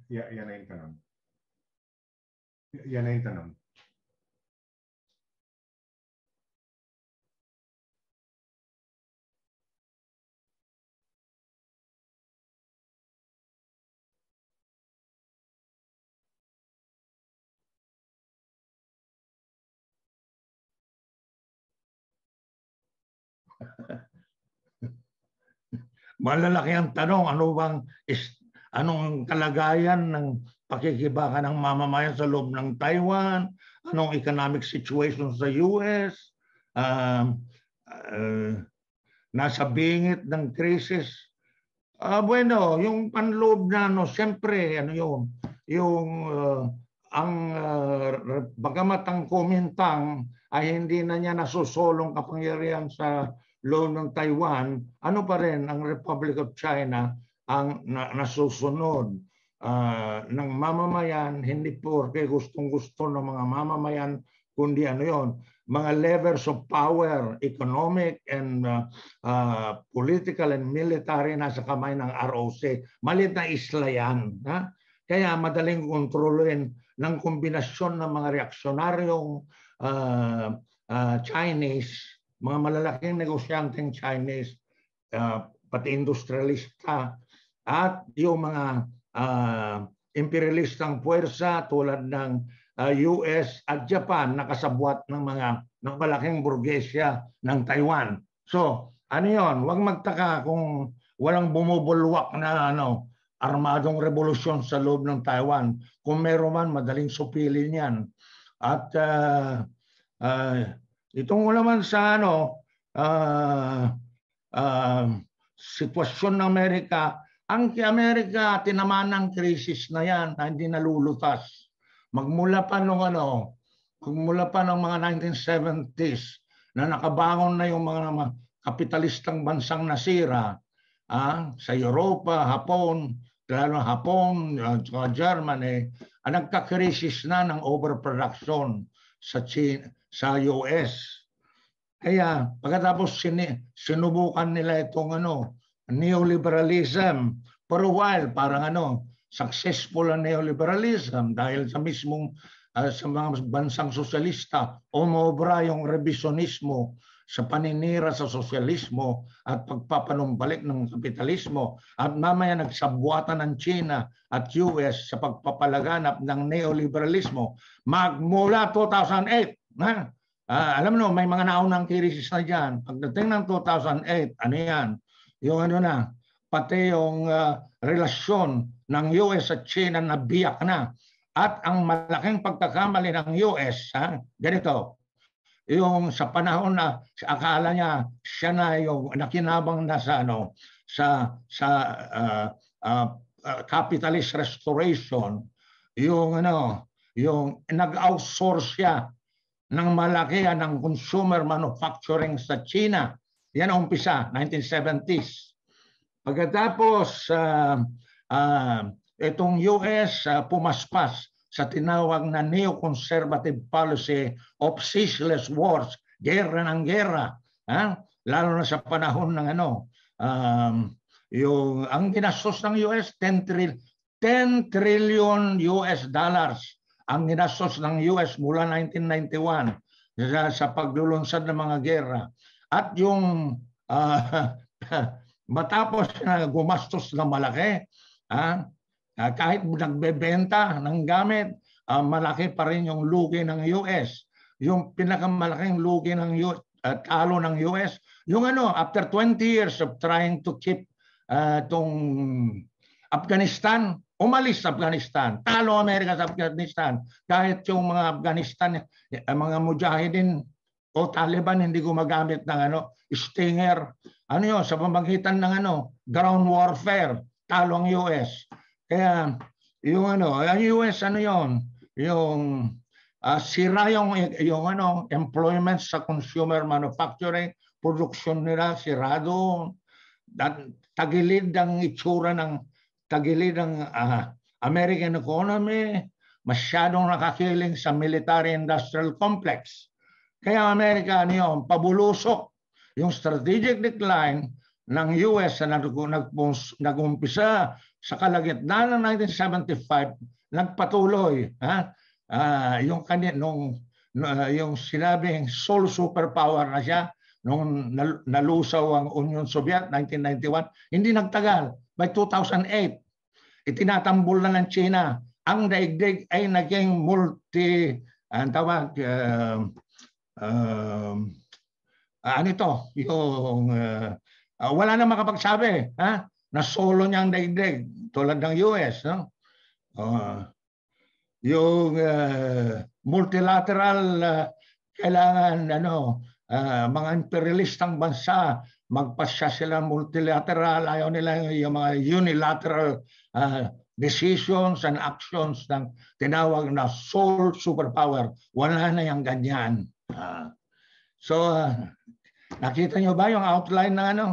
Yan, yan ang tanong. Yan ang tanong. Malalaki ang tanong, ano bang is, anong kalagayan ng pakikibaka ng mamamayan sa loob ng Taiwan, anong economic situation sa US, uh, um, uh, nasa bingit ng crisis. Uh, ah, bueno, yung panloob na ano, siyempre, ano yun, yung uh, ang uh, bagamat ang kumintang ay hindi na niya nasusolong kapangyarihan sa loan ng Taiwan, ano pa rin ang Republic of China ang na, nasusunod uh, ng mamamayan, hindi porke gustong-gusto ng mga mamamayan, kundi ano yon mga levers of power, economic and uh, uh, political and military nasa kamay ng ROC. Malit na isla yan. Ha? Kaya madaling kontrolin ng kombinasyon ng mga reaksyonaryong uh, uh, Chinese mga malalaking negosyanteng Chinese, uh, pati industrialista, at yung mga uh, imperialistang puwersa tulad ng uh, ah, US at Japan na kasabwat ng mga ng malaking burgesya ng Taiwan. So, ano 'yon? Huwag magtaka kung walang bumubulwak na ano armadong revolusyon sa loob ng Taiwan. Kung meron man, madaling supilin yan. At uh, uh, Itong naman sa ano, uh, uh, sitwasyon ng Amerika, ang Amerika tinamaan ng krisis na yan na hindi nalulutas. Magmula pa nung ano, magmula pa ng mga 1970s na nakabangon na yung mga kapitalistang bansang nasira ah, sa Europa, Hapon, lalo Hapon, at uh, Germany, ang ah, nagka-crisis na ng overproduction sa China, sa US. Kaya pagkatapos sin- sinubukan nila itong ano, neoliberalism for a while, parang ano, successful ang neoliberalism dahil sa mismong uh, sa mga bansang sosyalista umobra yung revisionismo sa paninira sa sosyalismo at pagpapanumbalik ng kapitalismo at mamaya nagsabwatan ng China at US sa pagpapalaganap ng neoliberalismo magmula 2008 na, uh, alam mo, may mga naunang krisis na dyan. Pagdating ng 2008, ano yan? Yung ano na, pati yung uh, relasyon ng US at China na biyak na. At ang malaking pagkakamali ng US, ha? ganito, yung sa panahon na akala niya siya na yung nakinabang na sa ano sa sa uh, uh, uh, capitalist restoration yung ano yung nag-outsource siya ng malakihan ng consumer manufacturing sa China. Yan ang umpisa, 1970s. Pagkatapos, uh, uh, itong US uh, ah, pumaspas sa tinawag na neoconservative policy of ceaseless wars, gera ng gera. Ha? Lalo na sa panahon ng ano, um, yung, ang ginastos ng US, 10, tri- 10 trillion US dollars ang ginastos ng US mula 1991 sa, paglulunsad ng mga gera at yung uh, matapos na gumastos ng malaki ah, uh, kahit nagbebenta ng gamit uh, malaki pa rin yung lugi ng US yung pinakamalaking lugi ng US uh, talo ng US yung ano after 20 years of trying to keep uh, tong Afghanistan umalis sa Afghanistan. Talo Amerika sa Afghanistan. Kahit yung mga Afghanistan, eh, mga mujahidin o Taliban hindi gumagamit ng ano, stinger. Ano yun? Sa pamagitan ng ano, ground warfare. Talo ang US. Kaya yung ano, ang US ano yon Yung uh, sira yung, yung ano, employment sa consumer manufacturing, production nila, sirado, tagilid ang itsura ng tagilid ang uh, ah, American economy, masyadong nakakiling sa military industrial complex. Kaya Amerika niyon, ano pabulusok yung strategic decline ng US na nagumpisa sa kalagitnaan ng 1975 nagpatuloy ha uh, yung kani nung uh, yung sinabing sole superpower na siya nung nalusaw ang Union Soviet 1991 hindi nagtagal by 2008. Itinatambol na ng China. Ang daigdig ay naging multi, ang tawag, uh, uh, ano ito, yung uh, uh, wala na makapagsabi ha? na solo niya ang daigdig tulad ng US. No? Uh, yung uh, multilateral uh, kailangan ano uh, mga imperialistang bansa magpasya sila multilateral, ayaw nila yung mga unilateral uh, decisions and actions ng tinawag na sole superpower. Wala na yung ganyan. Uh, so, uh, nakita nyo ba yung outline ng ano?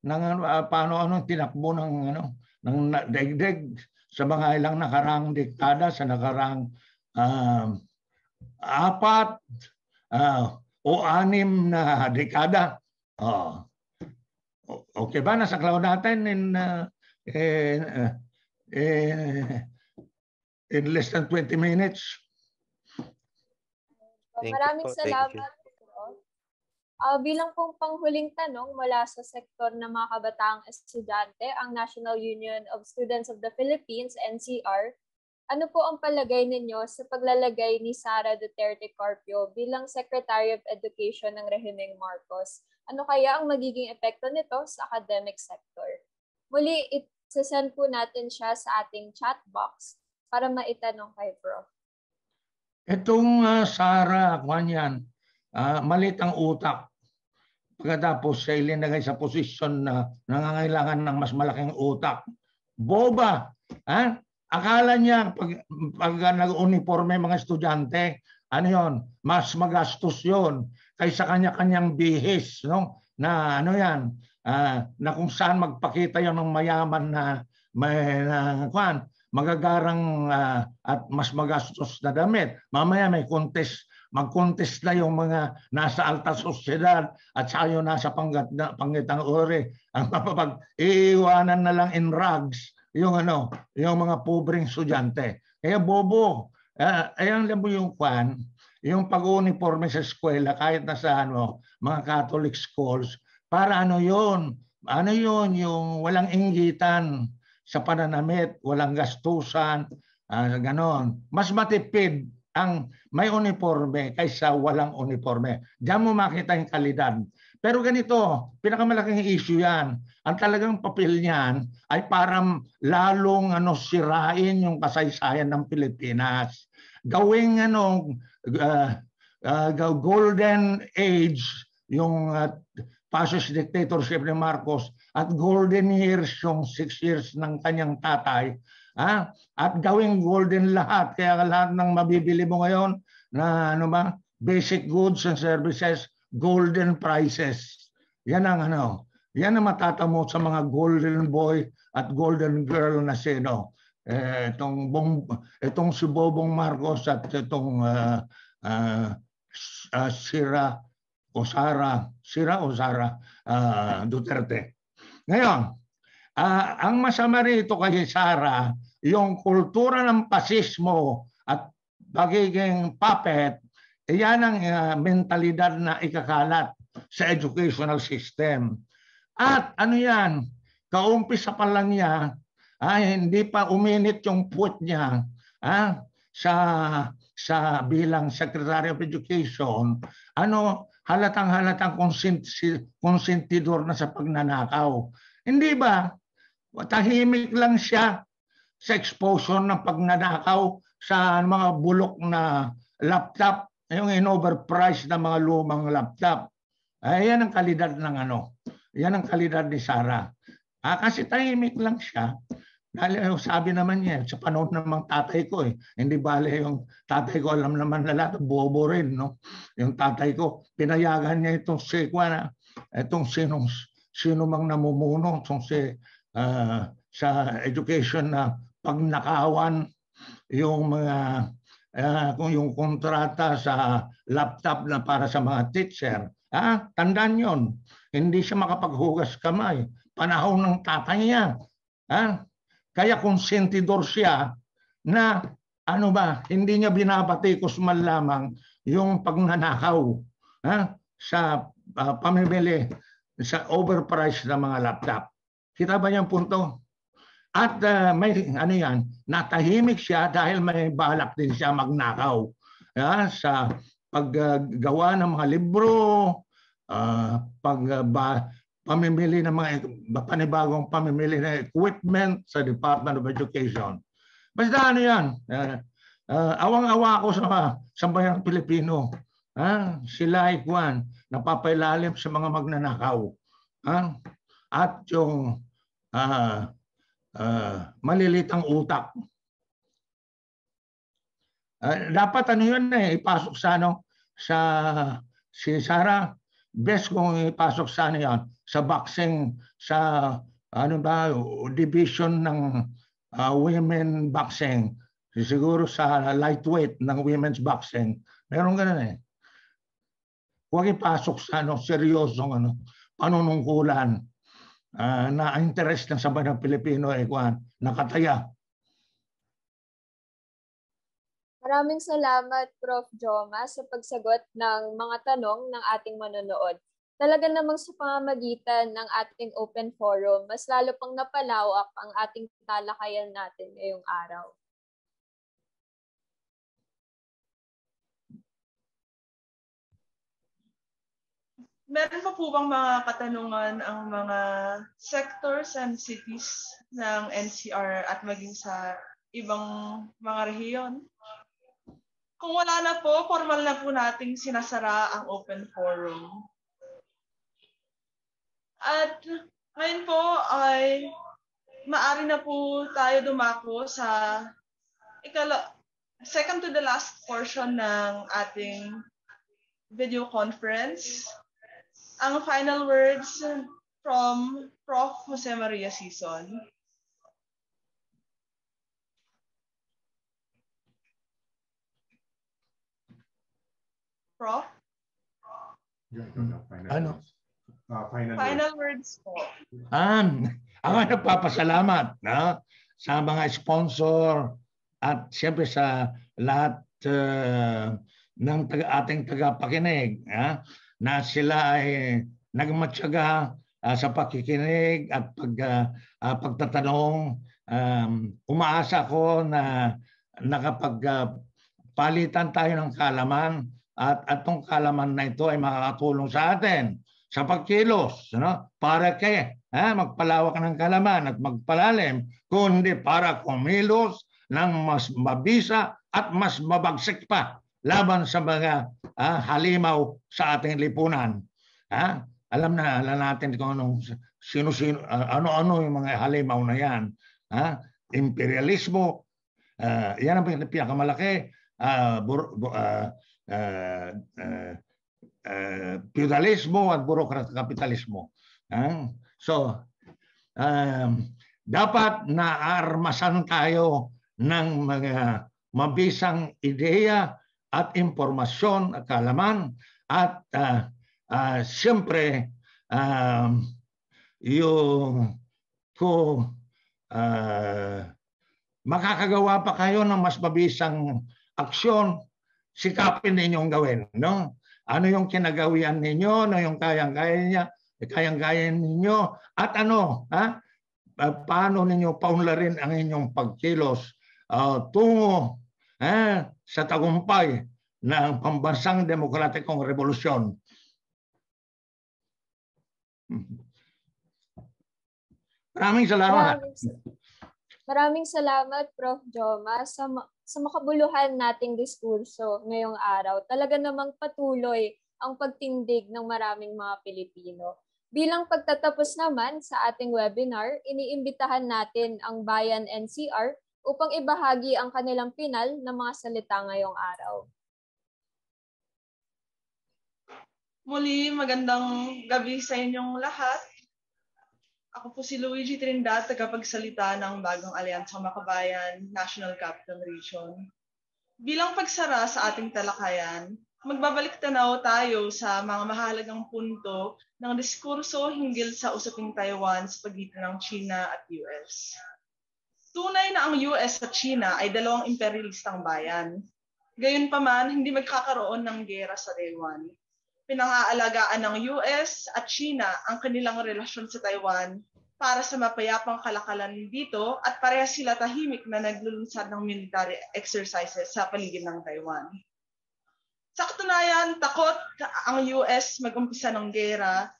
ng uh, paano ano tinakbo ng ano ng daigdig sa mga ilang nakarang dekada sa nakarang uh, apat uh, o anim na dekada. Oh. Okay ba? Nasa cloud natin in, uh, in, uh, in, less than 20 minutes. Thank Maraming salamat. Uh, bilang pong panghuling tanong mula sa sektor ng mga kabataang estudyante, ang National Union of Students of the Philippines, NCR, ano po ang palagay ninyo sa paglalagay ni Sara Duterte Carpio bilang Secretary of Education ng Rehimeng Marcos ano kaya ang magiging epekto nito sa academic sector? Muli, sasend po natin siya sa ating chat box para maitanong kay Prof. Itong uh, ah, Sara Aquanian, uh, ah, malit ang utak. Pagkatapos siya ilinagay sa posisyon na nangangailangan ng mas malaking utak. Boba! Ha? Ah, akala niya pag, pag nag-uniforme mga estudyante, ano yon mas magastos yon ay sa kanya-kanyang bihis no na ano yan uh, na kung saan magpakita yon ng mayaman na may na, kwan, magagarang uh, at mas magastos na damit. Mamaya may contest, mag-contest na yung mga nasa alta sosyedad at saka yung nasa panggat, pangitang ore. Ang mapapag iiwanan na lang in rags yung ano, yung mga pobreng estudyante. Kaya bobo, uh, ayan lang mo yung kwan, yung pag-uniforme sa eskwela kahit na sa ano, mga Catholic schools, para ano yon Ano yon Yung walang inggitan sa pananamit, walang gastusan, uh, ganon. Mas matipid ang may uniforme kaysa walang uniforme. Diyan mo makita yung kalidad. Pero ganito, pinakamalaking issue yan. Ang talagang papel niyan ay para lalong ano, sirain yung kasaysayan ng Pilipinas. Gawing ano, uh, uh, golden age yung uh, ah, fascist dictatorship ni Marcos at golden years yung six years ng kanyang tatay ha? at gawing golden lahat kaya lahat ng mabibili mo ngayon na ano ba basic goods and services golden prices yan ang ano yan ang matatamo sa mga golden boy at golden girl na sino eh, itong, bong, itong si Bobong Marcos at itong uh, uh, uh, Sira o Sara, Sira o Sara uh, Duterte. Ngayon, uh, ang masama rito kay Sara, yung kultura ng pasismo at pagiging puppet, iyan ang uh, mentalidad na ikakalat sa educational system. At ano yan, kaumpisa pa lang niya Ah, hindi pa uminit yung put niya ah, sa sa bilang Secretary of Education, ano halatang halatang konsentidor na sa pagnanakaw. Hindi ba? Tahimik lang siya sa exposure ng pagnanakaw sa mga bulok na laptop, yung in-overpriced na mga lumang laptop. Ayan ang kalidad ng ano. Yan ang kalidad ni Sara. Ah, kasi tahimik lang siya. Lalo, eh, sabi naman niya, sa panahon ng tatay ko eh. Hindi bale yung tatay ko, alam naman na lahat, bobo rin, no? Yung tatay ko, pinayagan niya itong si, Kwana, itong sinong, sino mang namumuno, itong si, uh, sa education na pag nakawan yung mga uh, kung yung kontrata sa laptop na para sa mga teacher, ha? tandaan yon hindi siya makapaghugas kamay. Panahon ng tatay niya. Ha? Kaya konsentidor siya na ano ba, hindi niya binabatikos man lamang yung pagnanakaw ha, sa uh, pamimili sa overpriced na mga laptop. Kita ba niyang punto? At uh, may ano yan, natahimik siya dahil may balak din siya magnakaw ha, sa paggawa ng mga libro, uh, ah, pag uh, pamimili ng mga panibagong pamimili ng equipment sa Department of Education. Basta ano yan, uh, uh, awang-awa ako sa sa bayang Pilipino. Ha? Ah, sila ay kuan, napapailalim sa mga magnanakaw. Ha? At yung uh, uh, malilitang utak. Uh, dapat ano yun eh, ipasok sa ano, sa si Sara best kung ipasok sana yan sa boxing sa ano ba division ng uh, women boxing siguro sa lightweight ng women's boxing meron ganun eh huwag ipasok sa ano seryosong ano panunungkulan uh, na interest ng sabay ng Pilipino eh kwan nakataya Maraming salamat, Prof. Joma, sa pagsagot ng mga tanong ng ating manonood. Talaga namang sa pamamagitan ng ating open forum, mas lalo pang napalawak ang ating talakayan natin ngayong araw. Meron pa po bang mga katanungan ang mga sectors and cities ng NCR at maging sa ibang mga rehiyon? Kung wala na po, formal na po nating sinasara ang open forum. At ngayon po ay maari na po tayo dumako sa ikala, second to the last portion ng ating video conference. Ang final words from Prof. Jose Maria Sison. Prof? Yun, final ano? Words. Uh, ah, final, final words. words po. An, ako nagpapasalamat na sa mga sponsor at siyempre sa lahat uh, ng taga, ating tagapakinig ha, na sila ay nagmatsaga uh, ah, sa pakikinig at pag, uh, uh, pagtatanong. Um, umaasa ko na nakapagpalitan uh, tayo ng kalaman at atong kalaman na ito ay makakatulong sa atin sa pagkilos no? para kay ha, magpalawak ng kalaman at magpalalim kundi para kumilos ng mas mabisa at mas mabagsik pa laban sa mga ah, halimaw sa ating lipunan. Ha? Alam na alam natin kung anong sino, sino ano-ano yung mga halimaw na 'yan. Ha? Imperialismo, uh, 'yan ang pinakamalaki. Uh, ah, bur- uh, uh, uh, feudalismo at bureaucratic kapitalismo. Uh, so, um, dapat naarmasan tayo ng mga mabisang ideya at impormasyon at kalaman at uh, uh, siyempre um, yung kung uh, makakagawa pa kayo ng mas mabisang aksyon sikapin ninyong gawin. No? Ano yung kinagawian ninyo? Ano yung kayang-kaya niya? Eh, kayang-kaya ninyo? At ano? Ha? Paano ninyo paunlarin ang inyong pagkilos uh, tungo eh, sa tagumpay ng pambansang demokratikong revolusyon? Maraming salamat. Maraming, maraming salamat, Prof. Joma, sa sa makabuluhan nating diskurso ngayong araw, talaga namang patuloy ang pagtindig ng maraming mga Pilipino. Bilang pagtatapos naman sa ating webinar, iniimbitahan natin ang Bayan NCR upang ibahagi ang kanilang pinal na mga salita ngayong araw. Muli, magandang gabi sa inyong lahat. Ako po si Luigi Trindad, tagapagsalita ng Bagong Alyansa Makabayan, National Capital Region. Bilang pagsara sa ating talakayan, magbabalik tanaw tayo sa mga mahalagang punto ng diskurso hinggil sa usaping Taiwan sa pagitan ng China at US. Tunay na ang US at China ay dalawang imperialistang bayan. Gayunpaman, hindi magkakaroon ng gera sa Taiwan pinangaalagaan ng US at China ang kanilang relasyon sa Taiwan para sa mapayapang kalakalan dito at pareha sila tahimik na naglulunsad ng military exercises sa paligid ng Taiwan. Sa katunayan, takot ang US magumpisa ng gera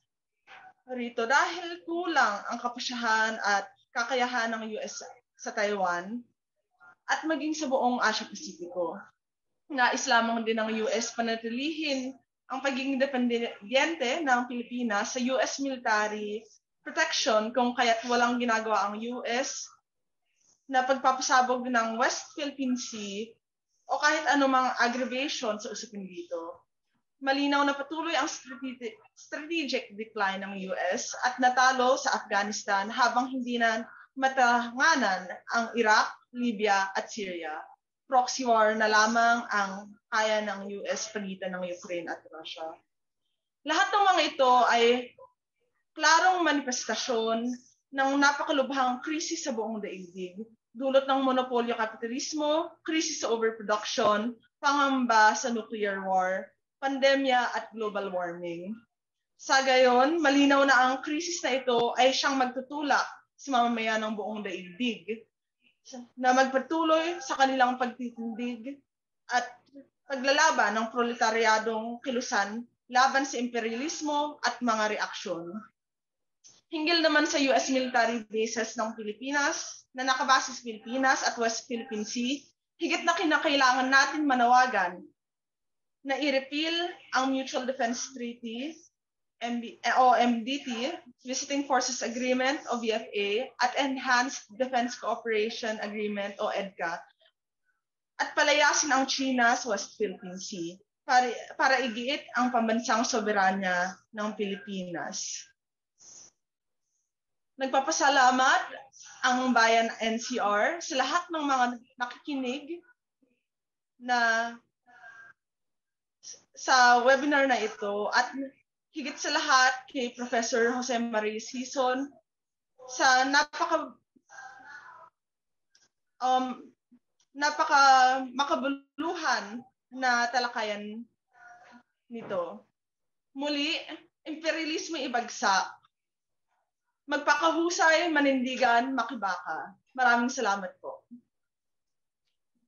rito dahil kulang ang kapasyahan at kakayahan ng US sa Taiwan at maging sa buong Asia Pasipiko. Nais lamang din ng US panatilihin ang pagiging dependyente ng Pilipinas sa US military protection kung kaya't walang ginagawa ang US na pagpapasabog ng West Philippine Sea o kahit anumang aggravation sa usapin dito. Malinaw na patuloy ang strategic decline ng US at natalo sa Afghanistan habang hindi na matanganan ang Iraq, Libya at Syria. Proxy war na lamang ang kaya ng US palitan ng Ukraine at Russia. Lahat ng mga ito ay klarong manifestasyon ng napakalubhang krisis sa buong daigdig. Dulot ng monopolyo kapitalismo, krisis sa overproduction, pangamba sa nuclear war, pandemya at global warming. Sa gayon, malinaw na ang krisis na ito ay siyang magtutulak sa mamamayan ng buong daigdig na magpatuloy sa kanilang pagtitindig at paglalaban ng proletaryadong kilusan laban sa imperialismo at mga reaksyon. Hinggil naman sa US military bases ng Pilipinas na nakabase sa Pilipinas at West Philippine Sea, higit na kinakailangan natin manawagan na i-repeal ang Mutual Defense Treaty MB, eh, o MDT, Visiting Forces Agreement o VFA, e at Enhanced Defense Cooperation Agreement o EDCA at palayasin ang China sa West Philippine Sea para, para igiit ang pambansang soberanya ng Pilipinas. Nagpapasalamat ang Bayan NCR sa lahat ng mga nakikinig na sa webinar na ito at higit sa lahat kay Professor Jose Marie Sison sa napaka um, napaka makabuluhan na talakayan nito. Muli, imperialismo ibagsak. Magpakahusay, manindigan, makibaka. Maraming salamat po.